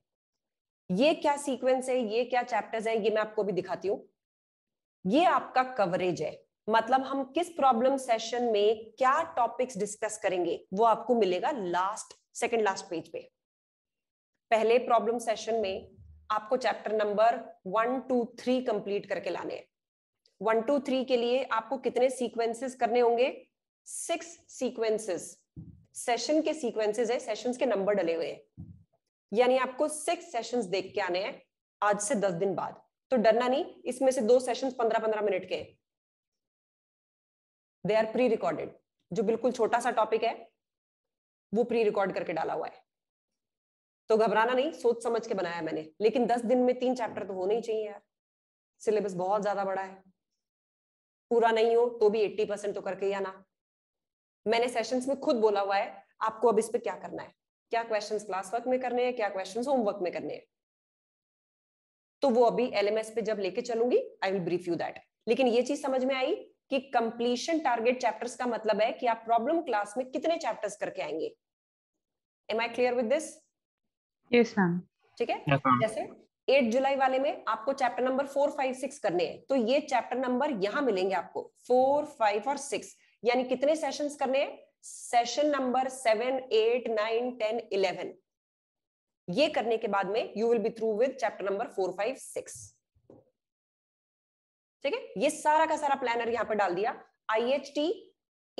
S1: ये क्या सीक्वेंस है ये क्या चैप्टर्स हैं ये मैं आपको भी दिखाती हूँ ये आपका कवरेज है मतलब हम किस प्रॉब्लम सेशन में क्या टॉपिक्स डिस्कस करेंगे वो आपको मिलेगा लास्ट सेकंड लास्ट पेज पे पहले प्रॉब्लम सेशन में आपको chapter number one two three complete करके लाने हैं वन टू थ्री के लिए आपको कितने सीक्वेंसेस करने होंगे सिक्स सीक्वेंसेस सेशन के सीक्वेंसेस है सेशन के नंबर डले हुए हैं यानी आपको सिक्स सेशन देख के आने हैं आज से दस दिन बाद तो डरना नहीं इसमें से दो सेशन पंद्रह पंद्रह मिनट के दे आर प्री रिकॉर्डेड जो बिल्कुल छोटा सा टॉपिक है वो प्री रिकॉर्ड करके डाला हुआ है तो घबराना नहीं सोच समझ के बनाया मैंने लेकिन दस दिन में तीन चैप्टर तो होने ही चाहिए यार सिलेबस बहुत ज्यादा बड़ा है पूरा नहीं हो तो भी एट्टी परसेंट तो करके ही आना मैंने सेशंस में खुद बोला हुआ है आपको अब इस पर क्या करना है क्या क्वेश्चन क्लास वर्क में करने हैं क्या क्वेश्चन होमवर्क में करने हैं तो वो अभी एलएमएस पे जब लेके चलूंगी I will brief you that लेकिन ये चीज समझ में आई कि कंप्लीशन टारगेट चैप्टर्स का मतलब है कि आप प्रॉब्लम क्लास में कितने चैप्टर्स करके आएंगे am I clear with this yes ma'am ठीक है जैसे 8 जुलाई वाले में आपको chapter number four five six करने हैं तो ये चैप्टर नंबर यहां मिलेंगे आपको फोर फाइव और सिक्स यानी कितने सेशंस करने session number seven eight nine ten eleven ये करने के बाद में you will be through with chapter number four five six ठीक है ये सारा का सारा प्लानर यहां पर डाल दिया आईएचटी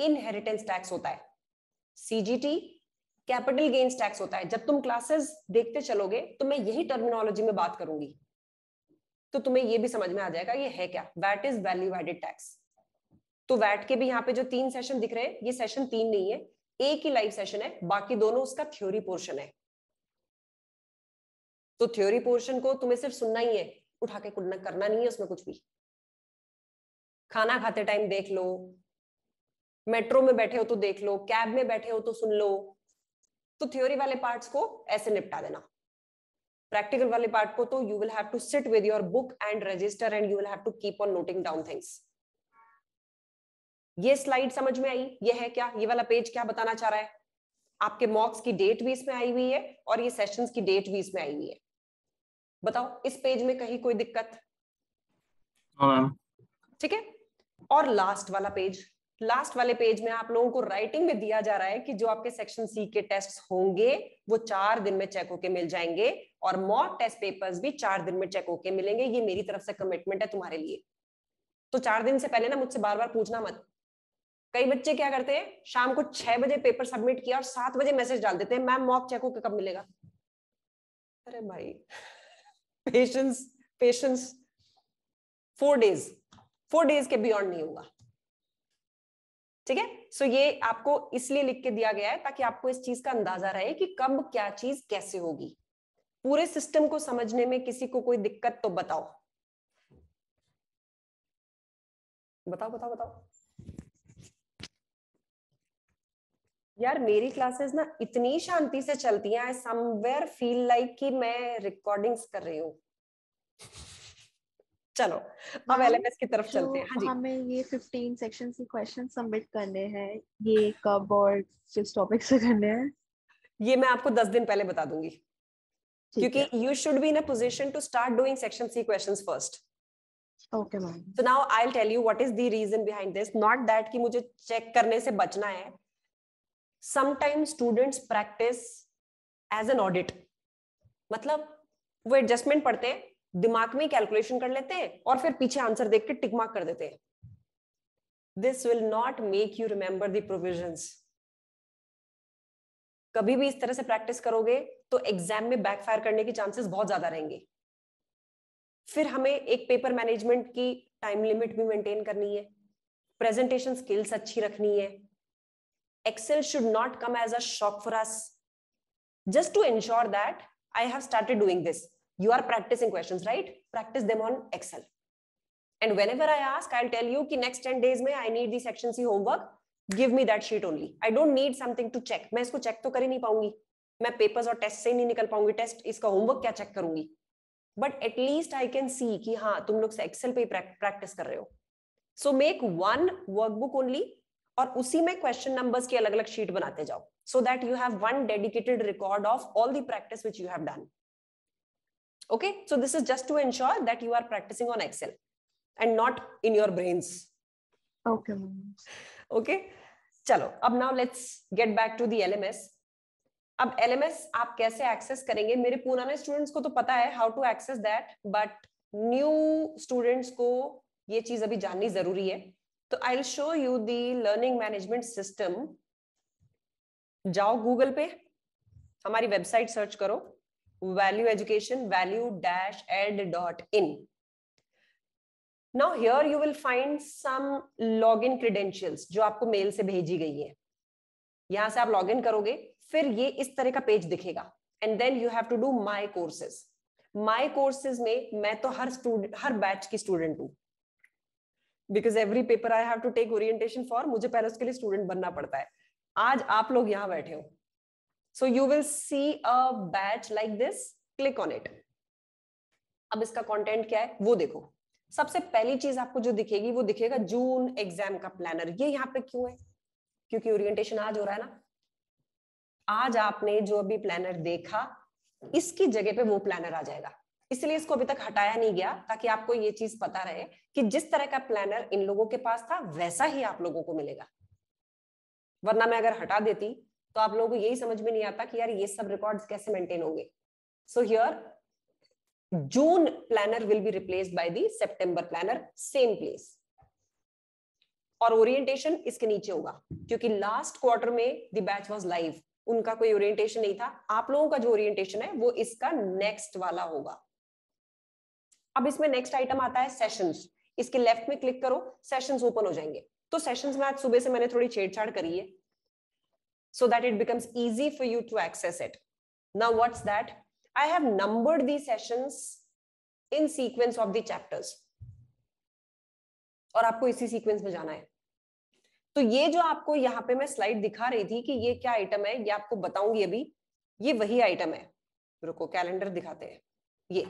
S1: इनहेरिटेंस टैक्स होता है सीजीटी कैपिटल गेन्स टैक्स होता है जब तुम क्लासेस देखते चलोगे तो मैं यही टर्मिनोलॉजी में बात करूंगी तो तुम्हें यह भी समझ में आ जाएगा ये है क्या VAT is value added tax तो वैट के भी यहाँ पे जो तीन सेशन दिख रहे हैं ये सेशन तीन नहीं है एक ही लाइव सेशन है बाकी दोनों उसका थ्योरी पोर्शन है तो थ्योरी पोर्शन को तुम्हें सिर्फ सुनना ही है उठा के कुछ करना नहीं है उसमें कुछ भी खाना खाते टाइम देख लो मेट्रो में बैठे हो तो देख लो कैब में बैठे हो तो सुन लो तो थ्योरी वाले पार्ट्स को ऐसे निपटा देना प्रैक्टिकल वाले पार्ट को तो you will have to sit with your book and register and you will have to keep on noting down things ये स्लाइड समझ में आई ये है क्या ये वाला पेज क्या बताना चाह रहा है आपके मॉक्स की डेट भी इसमें आई हुई है और ये सेशंस की डेट भी इसमें आई हुई है बताओ इस पेज में कहीं कोई दिक्कत हाँ, ठीक है और लास्ट वाला पेज लास्ट वाले पेज में आप लोगों को राइटिंग में दिया जा रहा है कि जो आपके सेक्शन सी के टेस्ट होंगे वो चार दिन में चेक होके मिल जाएंगे और मॉक टेस्ट पेपर्स भी चार दिन में चेक होके मिलेंगे ये मेरी तरफ से कमिटमेंट है तुम्हारे लिए तो चार दिन से पहले ना मुझसे बार बार पूछना मत कई बच्चे क्या करते हैं शाम को छह बजे पेपर सबमिट किया और सात बजे मैसेज डाल देते हैं मैम मॉक चेक होकर कब मिलेगा अरे भाई patience patience four days four days के बियॉन्ड नहीं होगा ठीक है सो ये आपको इसलिए लिख के दिया गया है ताकि आपको इस चीज का अंदाजा रहे कि कब क्या चीज कैसे होगी पूरे सिस्टम को समझने में किसी को कोई दिक्कत तो बताओ बताओ बताओ बताओ यार मेरी क्लासेस ना इतनी शांति से चलती हैं आई समवेयर फील लाइक कि मैं रिकॉर्डिंग्स कर रही हूँ चलो अब एलएमएस हाँ, की तरफ चलते हैं हाँ जी हमें ये 15 सेक्शन के क्वेश्चन सबमिट करने हैं ये कब और किस टॉपिक से करने हैं ये मैं आपको 10 दिन पहले बता दूंगी क्योंकि you should be in a position to start doing section C questions first okay ma'am so now I will tell you what is the reason behind this not that कि मुझे चेक करने से बचना है sometimes students practice as an audit मतलब वो adjustment पढ़ते हैं दिमाग में कैलकुलेशन कर लेते हैं और फिर पीछे आंसर देख के टिक मार्क कर देते हैं this will not make you remember the provisions कभी भी इस तरह से प्रैक्टिस करोगे तो एग्जाम में बैकफायर करने के चांसेस बहुत ज्यादा रहेंगे फिर हमें एक पेपर मैनेजमेंट की टाइम लिमिट भी मेंटेन करनी है प्रेजेंटेशन स्किल्स अच्छी रखनी है Excel should not come as a shock for us. Just to ensure that I have started doing this. You are practicing questions, right? Practice them on Excel. And whenever I ask, I'll tell you ki next 10 days mein I need the section C homework. Give me that sheet only. I don't need something to check. main isko check to kar hi nahi paungi main papers aur और se hi nahi nikal paungi test iska homework kya check karungi but at least i can see ki ha tum log excel pe practice kar rahe ho so make one workbook only और उसी में question numbers की अलग अलग sheet बनाते जाओ so that you have one dedicated record of all the practice which you have done okay so this is just to ensure that you are practising on Excel and not in your brains okay okay चलो अब now let's get back to the LMS अब LMS आप कैसे access करेंगे मेरे पुराने students को तो पता है how to access that but new students को ये चीज अभी जाननी जरूरी है तो I will show you the learning management system जाओ गूगल पे हमारी वेबसाइट सर्च करो value education value dash ed dot in now here you will find some log in credentials जो आपको मेल से भेजी गई है यहां से आप लॉग इन करोगे फिर ये इस तरह का पेज दिखेगा and then you have to do my courses my courses में मैं तो हर स्टूडेंट हर बैच की स्टूडेंट हूं because every paper I have to take orientation for मुझे पहले उसके लिए स्टूडेंट बनना पड़ता है आज आप लोग यहां बैठे हो so you will see a batch like this click on it अब इसका कंटेंट क्या है वो देखो सबसे पहली चीज आपको जो दिखेगी वो दिखेगा जून एग्जाम का प्लानर ये यहाँ पे क्यों है क्योंकि ओरिएंटेशन आज हो रहा है ना आज आपने जो अभी प्लानर देखा इसकी जगह पे वो प्लानर आ जाएगा इसलिए इसको अभी तक हटाया नहीं गया ताकि आपको ये चीज पता रहे कि जिस तरह का प्लानर इन लोगों के पास था वैसा ही आप लोगों को मिलेगा वरना मैं अगर हटा देती तो आप लोगों को यही समझ में नहीं आता कि यार ये सब रिकॉर्ड्स कैसे मेंटेन होंगे so here June planner will be replace by the September planner same place और ओरिएंटेशन इसके नीचे होगा क्योंकि लास्ट क्वार्टर में द बैच वाज लाइव उनका कोई ओरिएंटेशन नहीं था आप लोगों का जो ओरिएंटेशन है वो इसका नेक्स्ट वाला होगा अब इसमें नेक्स्ट आइटम आता है सेशंस इसके लेफ्ट में क्लिक करो सेशंस ओपन हो जाएंगे तो सेशंस में आज सुबह से मैंने थोड़ी छेड़छाड़ करी है so that it becomes easy for you to access it now what's that I have numbered the sessions in sequence of the chapters. और आपको इसी सीक्वेंस में जाना है तो ये जो आपको यहां पे मैं स्लाइड दिखा रही थी कि ये क्या आइटम है ये आपको बताऊंगी अभी ये वही आइटम है रुको कैलेंडर दिखाते हैं ये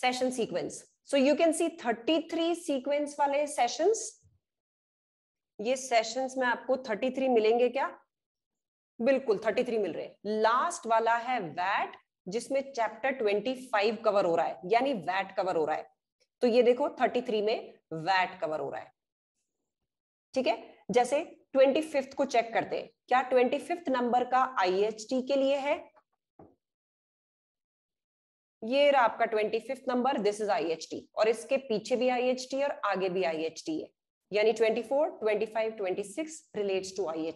S1: session sequence. So you can see 33 sequence वाले sessions. ये sessions में आपको 33 मिलेंगे क्या बिल्कुल 33 मिल रहे last वाला है वैट जिसमें 25 कवर हो रहा है यानी वैट कवर हो रहा है तो ये देखो 33 में वैट कवर हो रहा है ठीक है जैसे फिफ्थ को चेक करते हैं क्या फिफ्थ नंबर का टी के लिए है ये रहा आपका twenty fifth number this is T और इसके पीछे भी टी और आगे भी टी है यानी 24, 25, 26 relates to I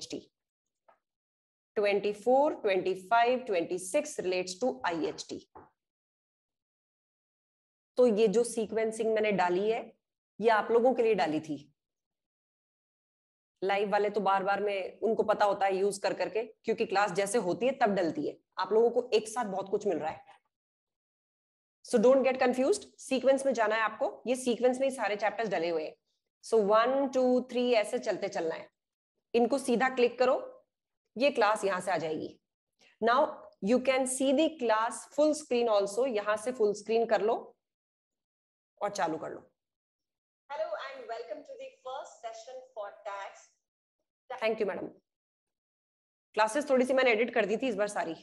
S1: 24, 25, 26 relates to IHT तो ये जो सीक्वेंसिंग मैंने डाली है ये आप लोगों के लिए डाली थी लाइव वाले तो बार बार में उनको पता होता है यूज कर करके क्योंकि क्लास जैसे होती है तब डलती है आप लोगों को एक साथ बहुत कुछ मिल रहा है so don't get confuse sequence में जाना है आपको ये सीक्वेंस में ही सारे चैप्टर्स डले हुए हैं सो वन टू थ्री ऐसे चलते चलना है इनको सीधा क्लिक करो ये क्लास यहां से आ जाएगी now you can see the class full screen also यहां से फुल स्क्रीन कर लो और चालू कर लो hello and welcome to the first session for tax thank you madam classes थोड़ी सी मैंने एडिट कर दी थी इस बार सारी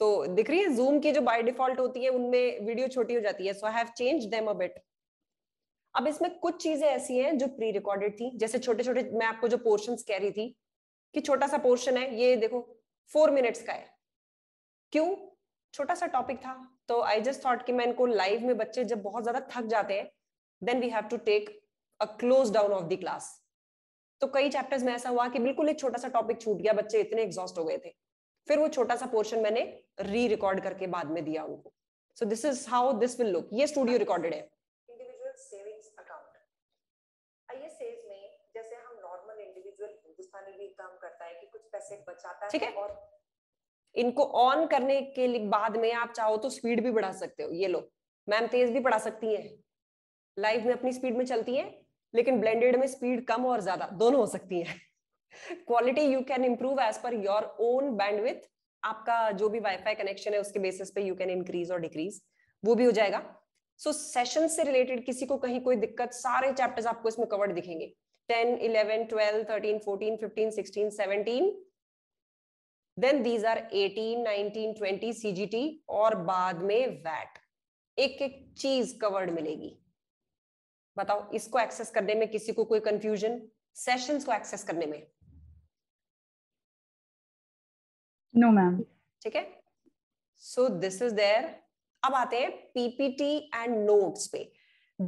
S1: तो दिख रही है जूम की जो बाय डिफॉल्ट होती है उनमें वीडियो छोटी हो जाती है so I have change them a bit अब इसमें कुछ चीजें ऐसी हैं जो प्री रिकॉर्डेड थी जैसे छोटे छोटे मैं आपको जो पोर्शन कह रही थी कि छोटा सा पोर्शन है ये देखो फोर मिनट्स का है क्यों छोटा सा टॉपिक था तो आई जस्ट थॉट कि मैं इनको लाइव में बच्चे जब बहुत ज्यादा थक जाते हैं then we have to take a close down of the class तो कई चैप्टर्स में ऐसा हुआ कि बिल्कुल एक छोटा सा टॉपिक छूट गया बच्चे इतने एग्जॉस्ट हो गए थे फिर वो छोटा सा पोर्शन मैंने री रिकॉर्ड करके बाद में दिया उनको so this is how this will look ये स्टूडियो रिकॉर्डेड है इंडिविजुअल सेविंग्स अकाउंट आईएसएस में जैसे हम नॉर्मल इंडिविजुअल हिंदुस्तानी भी काम करता है कि कुछ पैसे बचाता ठीक है और इनको ऑन करने के बाद में आप चाहो तो स्पीड भी बढ़ा सकते हो ये लो मैम तेज भी बढ़ा सकती हैं लाइफ में अपनी स्पीड में चलती हैं लेकिन ब्लेंडेड में स्पीड कम और ज्यादा दोनों हो सकती हैं quality you can improve as per your own bandwidth आपका जो भी वाईफाई कनेक्शन है उसके बेसिस पे यू कैन इंक्रीज और डिक्रीज वो भी हो जाएगा सो so, सेशन से रिलेटेड किसी को कहीं कोई दिक्कत सारे चैप्टर्स आपको इसमें कवर्ड दिखेंगे 10 11 12 13 14 15 16 17 देन दीज आर 18 19 20 सीजीटी और बाद में वैट एक एक चीज कवर्ड मिलेगी बताओ इसको एक्सेस करने में किसी को कोई कंफ्यूजन सेशंस को एक्सेस करने में नो मैम ठीक है सो दिस इज देयर अब आते हैं पीपीटी एंड नोट्स पे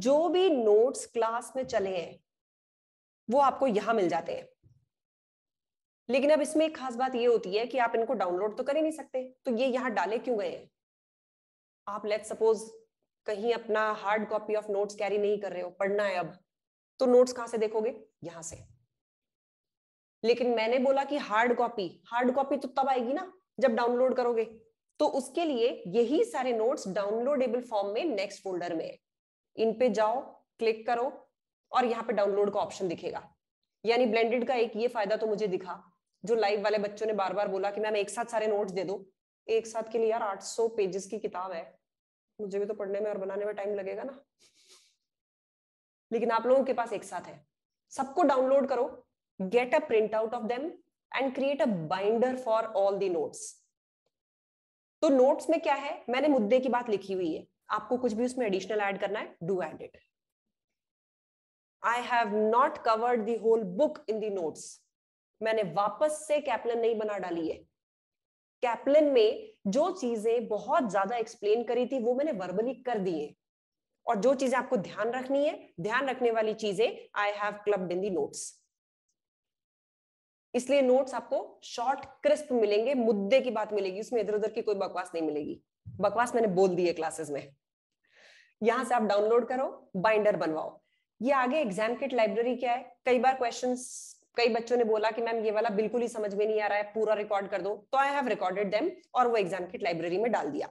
S1: जो भी नोट्स क्लास में चले हैं वो आपको यहां मिल जाते हैं लेकिन अब इसमें एक खास बात ये होती है कि आप इनको डाउनलोड तो कर ही नहीं सकते तो ये यहाँ डाले क्यों गए हैं आप लेट सपोज कहीं अपना hard copy of notes carry नहीं कर रहे हो पढ़ना है अब तो नोट्स कहां से देखोगे यहां से लेकिन मैंने बोला कि हार्ड कॉपी हार्ड कॉपी तो तब आएगी ना जब डाउनलोड करोगे तो उसके लिए यही सारे नोट्स डाउनलोडेबल फॉर्म में नेक्स्ट फोल्डर में है इन पे जाओ क्लिक करो और यहाँ पे डाउनलोड का ऑप्शन दिखेगा यानी ब्लेंडेड का एक ये फायदा तो मुझे दिखा जो लाइव वाले बच्चों ने बार बार बोला कि मैम एक साथ सारे नोट्स दे दो एक साथ के लिए यार 800 पेजेस की किताब है मुझे भी तो पढ़ने में और बनाने में टाइम लगेगा ना लेकिन आप लोगों के पास एक साथ है सबको डाउनलोड करो get a printout of them and create a binder for all the notes तो नोट्स में क्या है मैंने मुद्दे की बात लिखी हुई है आपको कुछ भी उसमें एडिशनल ऐड करना है do add it I have not covered the whole book in the notes मैंने वापस से कैप्लन नहीं बना डाली है कैप्लन में जो चीजें बहुत ज्यादा एक्सप्लेन करी थी वो मैंने वर्बली कर दी है और जो चीजें आपको ध्यान रखनी है ध्यान रखने वाली चीजें I have clubbed in the notes इसलिए नोट्स आपको शॉर्ट क्रिस्प मिलेंगे मुद्दे की बात मिलेगी उसमें इधर उधर की कोई बकवास नहीं मिलेगी बकवास मैंने बोल दी है क्लासेस में यहां से आप डाउनलोड करो बाइंडर बनवाओ ये आगे एग्जाम किट लाइब्रेरी क्या है कई बार क्वेश्चन कई बच्चों ने बोला कि मैम ये वाला बिल्कुल ही समझ में नहीं आ रहा है पूरा रिकॉर्ड कर दो तो आई हैव रिकॉर्डेड देम और वो एग्जाम किट लाइब्रेरी में डाल दिया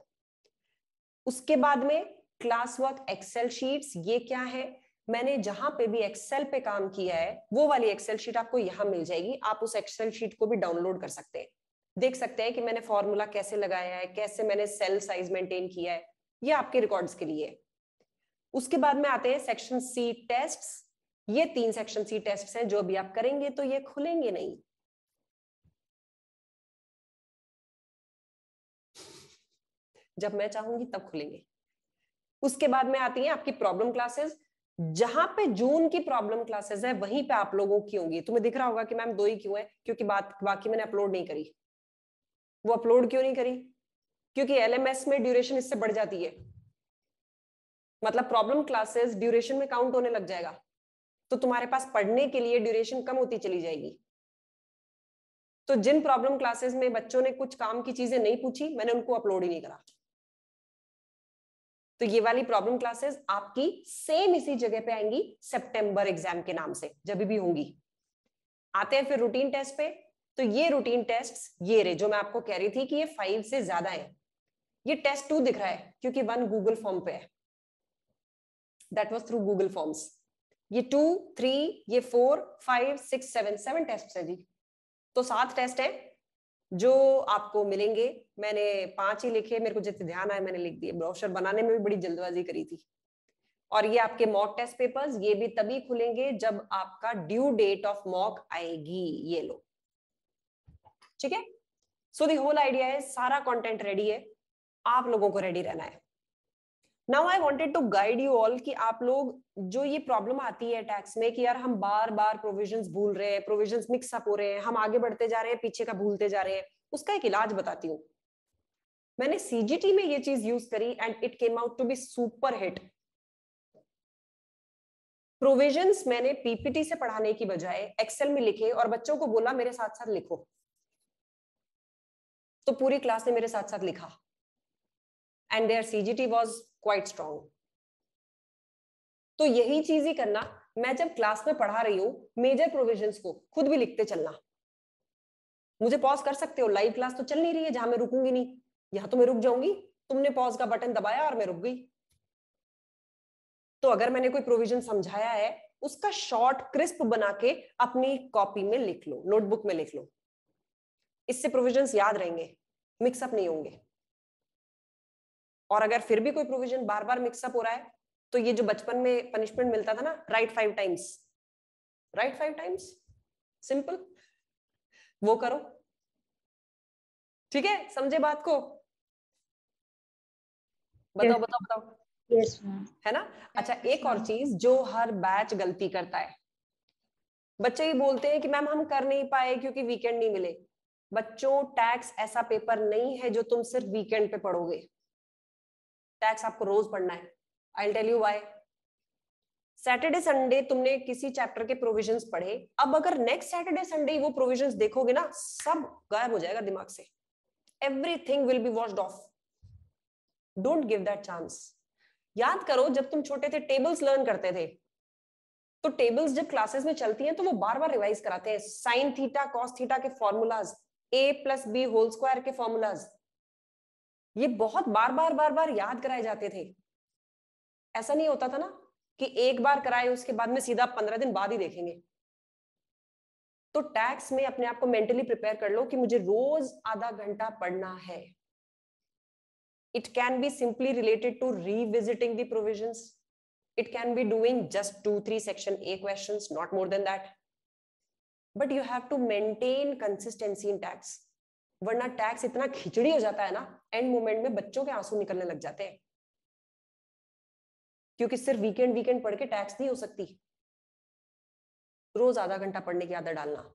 S1: उसके बाद में क्लास वर्क एक्सेल शीट्स ये क्या है मैंने जहां पे भी एक्सेल पे काम किया है वो वाली एक्सेल शीट आपको यहाँ मिल जाएगी आप उस एक्सेल शीट को भी डाउनलोड कर सकते हैं देख सकते हैं कि मैंने फॉर्मूला कैसे लगाया है कैसे मैंने सेल साइज मेंटेन किया है ये आपके रिकॉर्ड्स के लिए उसके बाद में आते हैं सेक्शन सी टेस्ट ये तीन सेक्शन सी टेस्ट हैं जो भी आप करेंगे तो ये खुलेंगे नहीं जब मैं चाहूंगी तब खुलेंगे उसके बाद में आती है आपकी प्रॉब्लम क्लासेस जहां पे जून की प्रॉब्लम क्लासेस है वहीं पे आप लोगों की होंगी तुम्हें दिख रहा होगा कि मैम दो ही क्यों है क्योंकि बात बाकी मैंने अपलोड नहीं करी वो अपलोड क्यों नहीं करी क्योंकि एलएमएस में ड्यूरेशन इससे बढ़ जाती है मतलब प्रॉब्लम क्लासेस ड्यूरेशन में काउंट होने लग जाएगा तो तुम्हारे पास पढ़ने के लिए ड्यूरेशन कम होती चली जाएगी तो जिन प्रॉब्लम क्लासेस में बच्चों ने कुछ काम की चीजें नहीं पूछी मैंने उनको अपलोड ही नहीं करा तो ये वाली प्रॉब्लम क्लासेस आपकी सेम इसी जगह पे आएंगी सितंबर एग्जाम के नाम से जब भी होंगी आते हैं फिर रूटीन टेस्ट पे तो ये रूटीन टेस्ट ये रे जो मैं आपको कह रही थी कि ये फाइव से ज्यादा है ये टेस्ट टू दिख रहा है क्योंकि वन गूगल फॉर्म पे है that was through Google forms ये टू थ्री ये four five six seven seven test है जी तो सात टेस्ट है जो आपको मिलेंगे मैंने पांच ही लिखे मेरे को जितने ध्यान आए मैंने लिख दिए ब्रोशर बनाने में भी बड़ी जल्दबाजी करी थी और ये आपके मॉक टेस्ट पेपर्स ये भी तभी खुलेंगे जब आपका ड्यू डेट ऑफ मॉक आएगी ये लो ठीक है सो दी होल आइडिया है सारा कंटेंट रेडी है आप लोगों को रेडी रहना है now I wanted to guide you all कि आप लोग जो ये प्रॉब्लम आती है टैक्स में कि यार हम बार बार प्रोविजन भूल रहे हैं प्रोविजन मिक्सअप हो रहे हैं हम आगे बढ़ते जा रहे हैं पीछे का भूलते जा रहे हैं उसका एक इलाज बताती हूँ मैंने सीजीटी में ये चीज यूज करी and it came out to be super hit provision मैंने पीपीटी से पढ़ाने की बजाय एक्सेल में लिखे और बच्चों को बोला मेरे साथ साथ लिखो तो पूरी क्लास ने मेरे साथ साथ लिखा and there CGT was quite strong तो यही चीज ही करना मैं जब क्लास में पढ़ा रही हूं मेजर प्रोविजन को खुद भी लिखते चलना मुझे पॉज कर सकते हो लाइव क्लास तो चल नहीं रही है जहां मैं रुकूंगी नहीं यहां तो मैं रुक जाऊंगी तुमने पॉज का बटन दबाया और मैं रुक गई तो अगर मैंने कोई प्रोविजन समझाया है उसका शॉर्ट क्रिस्प बना के अपनी कॉपी में लिख लो नोटबुक में लिख लो इससे प्रोविजन याद रहेंगे मिक्सअप नहीं होंगे और अगर फिर भी कोई प्रोविजन बार बार मिक्सअप हो रहा है तो ये जो बचपन में पनिशमेंट मिलता था ना write five times write five times simple वो करो ठीक है समझे बात को बताओ बताओ बताओ है ना अच्छा एक और चीज जो हर बैच गलती करता है बच्चे ये बोलते हैं कि मैम हम कर नहीं पाए क्योंकि वीकेंड नहीं मिले बच्चों टैक्स ऐसा पेपर नहीं है जो तुम सिर्फ वीकेंड पे पढ़ोगे टैक्स आपको रोज पढ़ना है I tell you why Saturday Sunday तुमने किसी चैप्टर के प्रोविजन पढ़े अब अगर नेक्स्ट सैटरडे संडे वो प्रोविजन देखोगे ना सब गायब हो जाएगा दिमाग से everything will be washed off don't give that chance याद करो जब तुम छोटे थे टेबल्स लर्न करते थे तो टेबल्स जब क्लासेस में चलती हैं तो वो बार बार रिवाइज कराते हैं साइन थीटा कॉस थीटा के formulas A plus B whole square के फॉर्मूलाज ये बहुत बार बार बार बार याद कराए जाते थे ऐसा नहीं होता था ना कि एक बार कराए उसके बाद में सीधा पंद्रह दिन बाद ही देखेंगे तो टैक्स में अपने आप को मेंटली प्रिपेयर कर लो कि मुझे रोज आधा घंटा पढ़ना है it can be simply related to revisiting the provision it can be doing just two three section A question not more than that but you have to maintain consistency in tax वरना tax इतना खिचड़ी हो जाता है ना end moment में बच्चों के आंसू निकलने लग जाते हैं क्योंकि सिर्फ वीकेंड वीकेंड पढ़ के टैक्स नहीं हो सकती रोज आधा घंटा पढ़ने की आदत डालना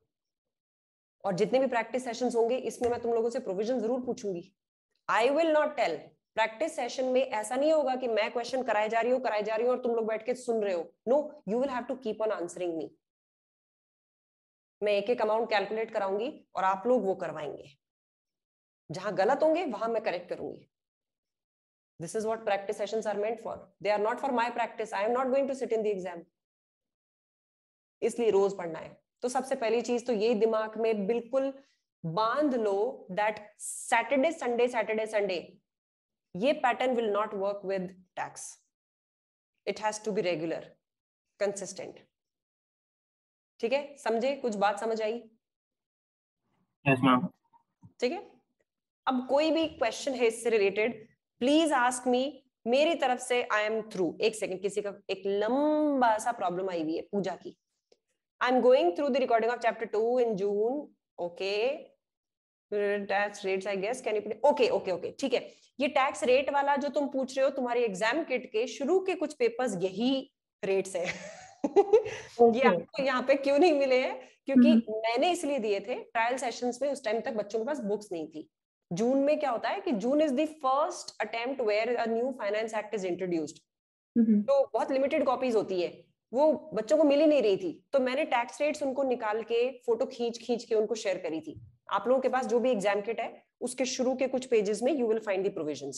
S1: और जितने भी प्रैक्टिस सेशंस होंगे इसमें मैं तुम लोगों से प्रोविजन जरूर पूछूंगी I will not tell practice session में ऐसा नहीं होगा कि मैं क्वेश्चन कराए जा रही हूँ कराए जा रही हूँ और तुम लोग बैठ के सुन रहे हो no you will have to keep on answering me मैं एक एक अमाउंट कैलकुलेट कराऊंगी और आप लोग वो करवाएंगे जहां गलत होंगे वहां मैं करेक्ट करूंगी this is what practice session are meant for they are not for my practice I am not going to sit in the exam इसलिए रोज पढ़ना है तो सबसे पहली चीज तो ये दिमाग में बिल्कुल बांध लो that Saturday Sunday Saturday Sunday ये pattern will not work with tax it has to be regular consistent ठीक है समझे कुछ बात समझ आई ठीक है अब कोई भी क्वेश्चन है इससे रिलेटेड प्लीज आस्क मी मेरी तरफ से आई एम थ्रू एक सेकंड किसी का एक लंबा सा प्रॉब्लम आई हुई है पूजा की I am going through the recording of chapter two in June okay tax rates I guess can you okay okay okay ठीक है ये टैक्स रेट वाला जो तुम पूछ रहे हो तुम्हारे एग्जाम किट के शुरू के कुछ पेपर्स यही रेट्स है okay. ये आपको यहाँ पे क्यों नहीं मिले हैं क्योंकि हम्म। मैंने इसलिए दिए थे ट्रायल सेशंस में उस टाइम तक बच्चों के पास बुक्स नहीं थी जून में क्या होता है कि June is the first attempt where a new finance act is introduced तो बहुत लिमिटेड कॉपीज होती है वो बच्चों को मिल ही नहीं रही थी तो मैंने टैक्स रेट्स उनको निकाल के फोटो खींच खींच के उनको शेयर करी थी आप लोगों के पास जो भी एग्जाम किट है उसके शुरू के कुछ पेजेस में you will find the provision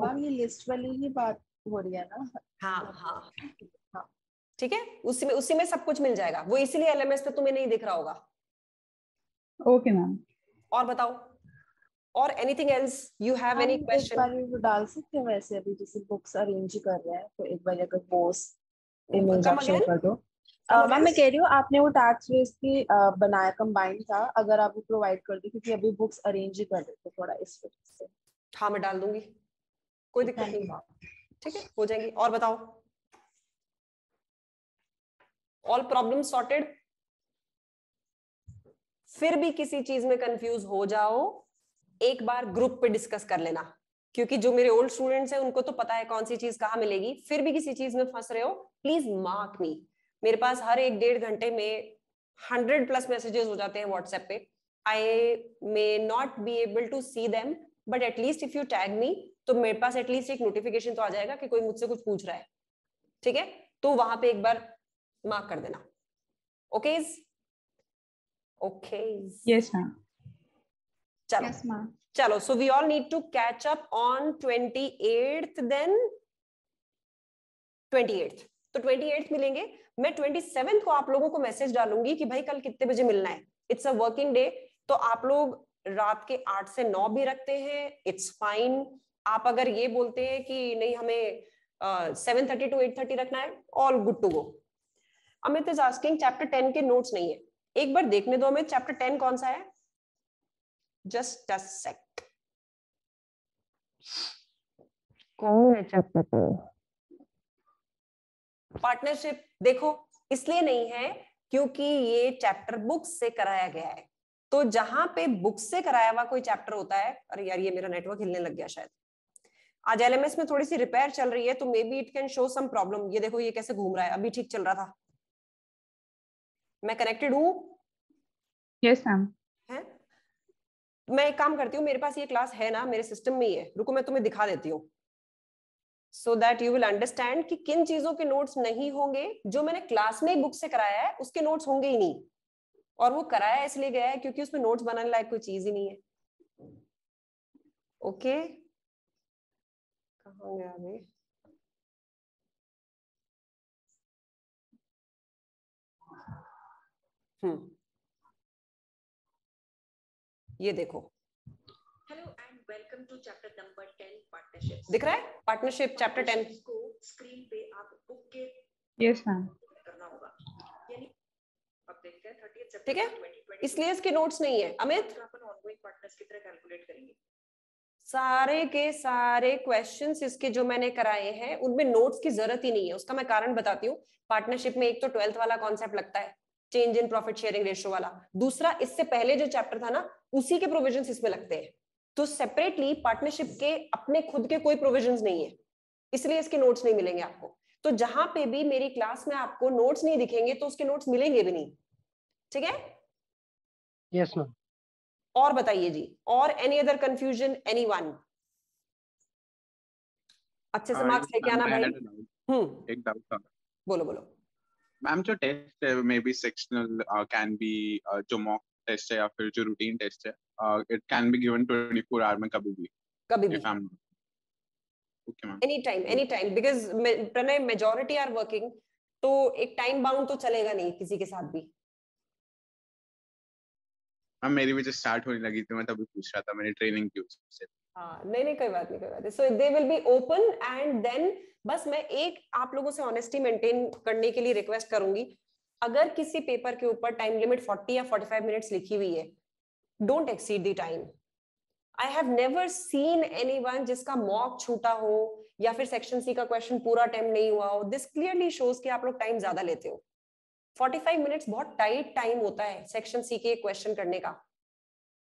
S1: ma'am ये लिस्ट वाली ही बात हो रही है ना हाँ, हाँ हाँ ठीक है उसी में उसी में सब कुछ मिल जाएगा वो इसीलिए एलएमएस पे तुम्हें नहीं दिख रहा होगा ओके okay, मैम और बताओ और anything else you have any question डाल सकते हैं वैसे अभी जैसे बुक्स अरेंज कर रहे हैं तो एक बार अगर पोस्ट इमेज शेयर कर दो मैम मैं कह रही हूँ आपने वो टैक्स वेस्ट की बनाया कंबाइंड था अगर आप वो प्रोवाइड कर दो क्योंकि अभी बुक्स अरेंज ही कर देते थोड़ा इस वजह से हाँ मैं डाल दूंगी कोई दिक्कत नहीं ठीक है हो जाएगी और बताओ ऑल प्रॉब्लम सॉर्टेड फिर भी किसी चीज में कंफ्यूज हो जाओ एक बार ग्रुप पे डिस्कस कर लेना क्योंकि जो मेरे ओल्ड स्टूडेंट्स हैं उनको तो पता है कौन सी चीज कहा मिलेगी फिर भी किसी चीज में फंस रहे हो प्लीज मार्क मी मेरे पास हर एक डेढ़ घंटे में हंड्रेड प्लस मैसेजेस हो जाते हैं व्हाट्सएप पे I may not be able to see them but at least if you tag me तो मेरे पास एटलीस्ट एक नोटिफिकेशन तो आ जाएगा कि कोई मुझसे कुछ पूछ रहा है ठीक है तो वहां पे एक बार मार्क कर देना ओके ओके यस मैम चलो yes, चलो so we all need to catch up on twenty eight then twenty eight तो ट्वेंटी एट मिलेंगे मैं ट्वेंटी सेवन को आप लोगों को मैसेज डालूंगी कि भाई कल कितने बजे मिलना है इट्स अ वर्किंग डे तो आप लोग रात के आठ से नौ भी रखते हैं इट्स फाइन आप अगर ये बोलते हैं कि नहीं हमें seven thirty to eight thirty रखना है all good to go Amit is asking chapter ten के नोट्स नहीं है एक बार देखने दो हमें चैप्टर टेन कौन सा है Just a sec. पार्टनरशिप देखो इसलिए नहीं है क्योंकि ये चैप्टर बुक से कराया गया है तो जहां पे बुक से कराया हुआ कोई चैप्टर होता है अरे यार ये मेरा नेटवर्क हिलने लग गया शायद आज एलएमएस में थोड़ी सी रिपेयर चल रही है तो maybe it can show some problem ये देखो ये कैसे घूम रहा है अभी ठीक चल रहा था मैं कनेक्टेड हूं यस मैम मैं एक काम करती हूँ मेरे पास ये क्लास है ना मेरे सिस्टम में ही है रुको मैं तुम्हें दिखा देती हूँ so that you will understand कि किन चीजों के नोट्स नहीं होंगे जो मैंने क्लास में बुक से कराया है उसके नोट्स होंगे ही नहीं और वो कराया इसलिए गया है क्योंकि उसमें नोट्स बनाने लायक कोई चीज ही नहीं है ओके okay. कहा गया अभी हम्म ये देखो hello and welcome to chapter number 10 partnership दिख रहा है पार्टनरशिप चैप्टर 10 को स्क्रीन पे आप बुक के यस मैम करना होगा यानी अब देखते हैं 30 ठीक है इसलिए इसके नोट्स नहीं है अमित अपन ऑनगोइंग पार्टनर्स की तरह कैलकुलेट करेंगे सारे के सारे क्वेश्चंस इसके जो मैंने कराए हैं उनमें नोट्स की जरूरत ही नहीं है उसका मैं कारण बताती हूँ पार्टनरशिप में एक तो ट्वेल्थ वाला कॉन्सेप्ट लगता है change in profit sharing ratio वाला दूसरा इससे पहले जो चैप्टर था ना उसी के प्रोविजन इसमें लगते हैं तो सेपरेटली पार्टनरशिप के अपने खुद के कोई प्रोविजन नहीं है इसलिए इसके नोट्स नहीं मिलेंगे आपको तो जहां पे भी मेरी क्लास में आपको नोट्स नहीं दिखेंगे तो उसके नोट्स मिलेंगे भी नहीं ठीक है यस मैम और बताइए जी और any other confusion anyone अच्छे से मार्क्स हाँ, लेके आना भाई
S2: हम्म एक डाउट हाँ। था बोलो बोलो मैम जो test may be sectional can be जो मॉक टेस्ट है या फिर जो रूटीन टेस्ट है it can be given 24 hour में कभी भी कभी भी
S1: okay ma'am any time any time because Pranay majority are working तो एक टाइम बाउंड तो चलेगा नहीं किसी के साथ भी
S2: मैम मेरी भी जो स्टार्ट होने लगी थी मैं तभी पूछ रहा था मैंने ट्रेनिंग की उससे
S1: हाँ नहीं नहीं कोई बात नहीं कोई बात नहीं so they will be open and then बस मैं एक आप लोगों से ऑनेस्टी मेंटेन करने के लिए रिक्वेस्ट करूंगी अगर किसी पेपर के ऊपर टाइम लिमिट 40 या 45 मिनट्स लिखी हुई है don't exceed the time I have never seen anyone जिसका मॉक छूटा हो या फिर सेक्शन सी का क्वेश्चन पूरा अटेम्प्ट नहीं हुआ हो दिस क्लियरली शोज कि आप लोग टाइम ज्यादा लेते हो 45 मिनट्स बहुत टाइट टाइम होता है सेक्शन सी के क्वेश्चन करने का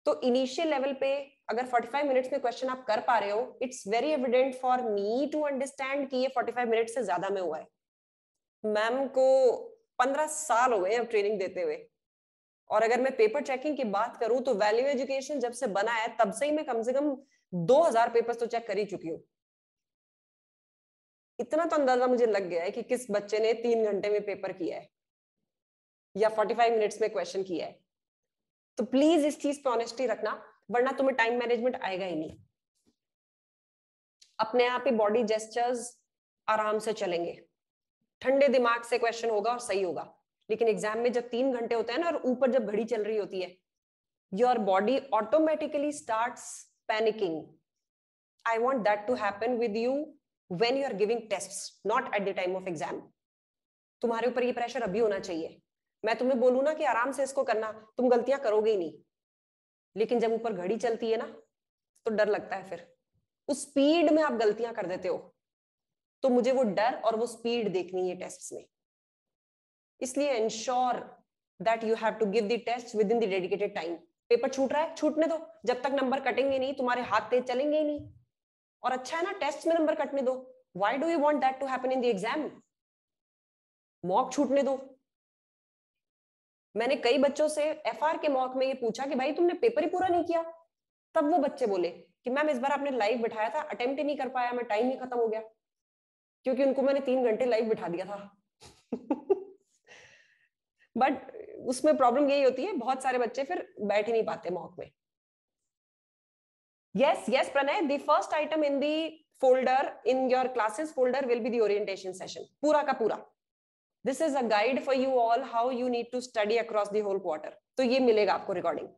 S1: तो इनिशियल लेवल पे अगर 45 मिनट्स में क्वेश्चन आप कर पा रहे हो it's very evident for me to understand कि ये 45 मिनट्स से ज्यादा में हुआ है मैम को पंद्रह साल हो गए अब ट्रेनिंग देते हुए और अगर मैं पेपर चेकिंग की बात करूं तो वैल्यू एजुकेशन जब से बना है तब से ही मैं कम से कम 2000 पेपर्स तो चेक कर ही चुकी हूं इतना तो अंदाजा मुझे लग गया है कि किस बच्चे ने तीन घंटे में पेपर किया है या 45 मिनट्स में क्वेश्चन किया है तो प्लीज इस चीज पे ऑनेस्टी रखना वरना तुम्हें टाइम मैनेजमेंट आएगा ही नहीं अपने आप ही बॉडी जेस्टर्स आराम से चलेंगे ठंडे दिमाग से क्वेश्चन होगा और सही होगा लेकिन एग्जाम में जब तीन घंटे होते हैं ना और ऊपर जब घड़ी चल रही होती है your body automatically start panicking I want that to happen with you when you are giving test not at the time of exam तुम्हारे ऊपर ये प्रेशर अभी होना चाहिए मैं तुम्हें बोलू ना कि आराम से इसको करना तुम गलतियां करोगे ही नहीं लेकिन जब ऊपर घड़ी चलती है ना तो डर लगता है फिर उस स्पीड में आप गलतियां कर देते हो तो मुझे वो डर और वो स्पीड देखनी है टेस्ट में इसलिए ensure that you have to give the test within the dedicated time paper छूट रहा है छूटने दो जब तक नंबर कटेंगे नहीं तुम्हारे हाथ तेज चलेंगे ही नहीं और अच्छा है ना टेस्ट में नंबर कटने दो why do you want that to happen in the exam mock छूटने दो मैंने कई बच्चों से एफ के मॉक में ये पूछा कि भाई तुमने पेपर ही पूरा नहीं किया तब वो बच्चे बोले कि मैम इस बार आपने लाइव बिठाया था अटेम्प्ट ही नहीं कर पाया मैं टाइम ही खत्म हो गया क्योंकि उनको मैंने तीन घंटे लाइव बिठा दिया था बट उसमें प्रॉब्लम यही होती है बहुत सारे बच्चे फिर बैठ ही नहीं पाते मॉक में yes yes Pranay the first item in the folder in your classes folder will be orientation session पूरा का पूरा this is a guide for you all how you need to study across the whole quarter तो ये मिलेगा आपको recording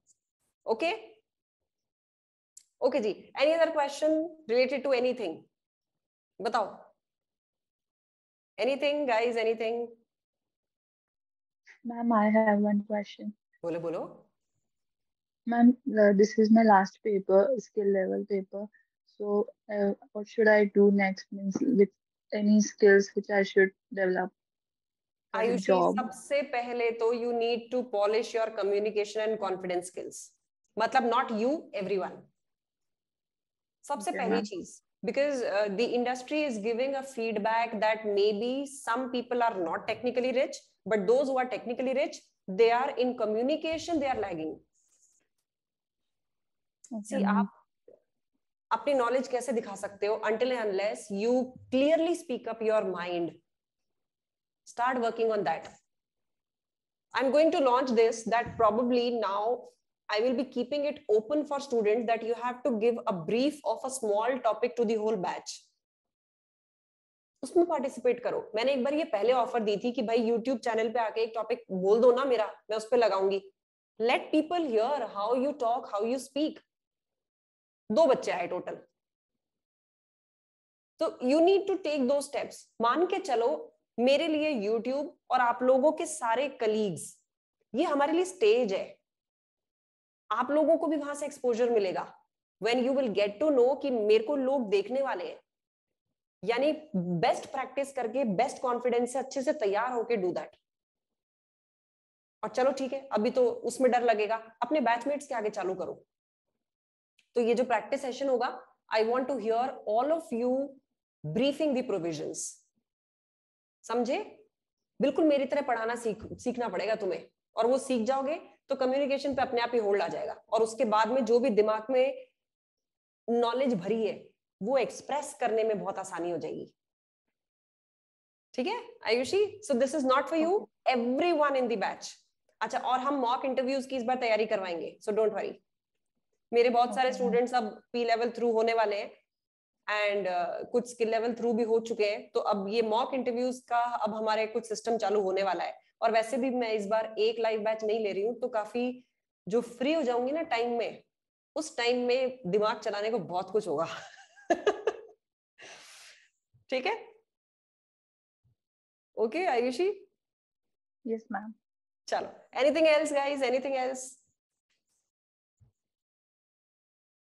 S1: okay okay जी any other question related to any बताओ anything guys anything
S2: ma'am i have one question bolo bolo ma'am uh, this is my last paper skill level paper so uh, what should i do next means with any skills which i should develop सबसे
S1: पहले तो you need to polish your communication and confidence skills मतलब not you everyone सबसे okay, पहली चीज because uh, the industry is giving a feedback that maybe some people are not technically rich but those who are technically rich they are in communication they are lagging see up अपनी knowledge कैसे दिखा सकते हो until and unless you clearly speak up your mind start working on that i'm going to launch this that probably now I will be keeping it open for students that you have to give a brief of a small topic to the whole batch. उसमें participate करो मैंने एक बार ये पहले offer दी थी कि भाई YouTube channel पे आके एक टॉपिक बोल दो ना मेरा मैं उस पर लगाऊंगी let people hear how you talk how you speak दो बच्चे आए टोटल तो यू नीड टू टेक दो स्टेप्स मान के चलो मेरे लिए यूट्यूब और आप लोगों के सारे कलीग्स ये हमारे लिए स्टेज है आप लोगों को भी वहां से एक्सपोजर मिलेगा when you will get to know कि मेरे को लोग देखने वाले हैं यानी बेस्ट प्रैक्टिस करके बेस्ट कॉन्फिडेंस से अच्छे से तैयार होके डू दैट और चलो ठीक है अभी तो उसमें डर लगेगा अपने बैचमेट्स के आगे चालू करो तो ये जो प्रैक्टिस सेशन होगा I want to hear all of you briefing the provision समझे बिल्कुल मेरी तरह पढ़ाना सीख सीखना पड़ेगा तुम्हें और वो सीख जाओगे तो कम्युनिकेशन पे अपने आप ही होल्ड आ जाएगा और उसके बाद में जो भी दिमाग में नॉलेज भरी है वो एक्सप्रेस करने में बहुत आसानी हो जाएगी ठीक है Ayushi so this is not for you everyone in batch अच्छा और हम मॉक इंटरव्यूज की इस बार तैयारी करवाएंगे सो डोंट वरी मेरे बहुत सारे स्टूडेंट्स अब पी लेवल थ्रू होने वाले हैं एंड uh, कुछ स्किल लेवल थ्रू भी हो चुके हैं तो अब ये मॉक इंटरव्यूज का अब हमारे कुछ सिस्टम चालू होने वाला है और वैसे भी मैं इस बार एक लाइव बैच नहीं ले रही हूँ तो काफी जो फ्री हो जाऊंगी ना टाइम में उस टाइम में दिमाग चलाने को बहुत कुछ होगा ठीक है ओके आयुषी यस मैम चलो anything else guys anything else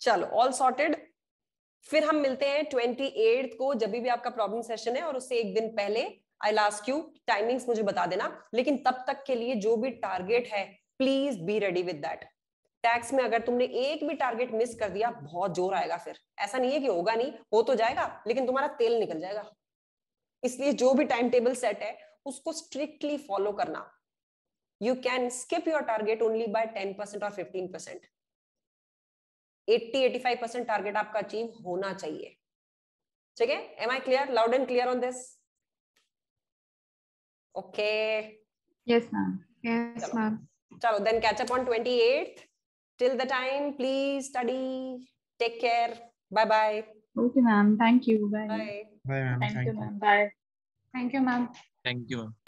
S1: चलो ऑल सॉर्टेड फिर हम मिलते हैं ट्वेंटी एट को जब भी आपका प्रॉब्लम सेशन है और उससे एक दिन पहले आई लास्ट यू टाइमिंग्स मुझे बता देना लेकिन तब तक के लिए जो भी टारगेट है please be ready with that tax में अगर तुमने एक भी टारगेट मिस कर दिया बहुत जोर आएगा फिर ऐसा नहीं है कि होगा नहीं हो तो जाएगा लेकिन तुम्हारा तेल निकल जाएगा इसलिए जो भी टाइम टेबल सेट है उसको स्ट्रिक्टली फॉलो करना you can skip your target only by ten percent और fifteen percent eighty eighty five percent target आपका अचीव होना चाहिए ठीक है am I clear loud and clear on this Okay.
S2: Yes, ma'am. Yes, ma'am.
S1: Chalo, then catch up on 28th till the time please study take care bye bye
S2: okay ma'am thank you bye bye, bye ma'am thank, thank you ma'am
S1: bye thank you ma'am
S2: thank you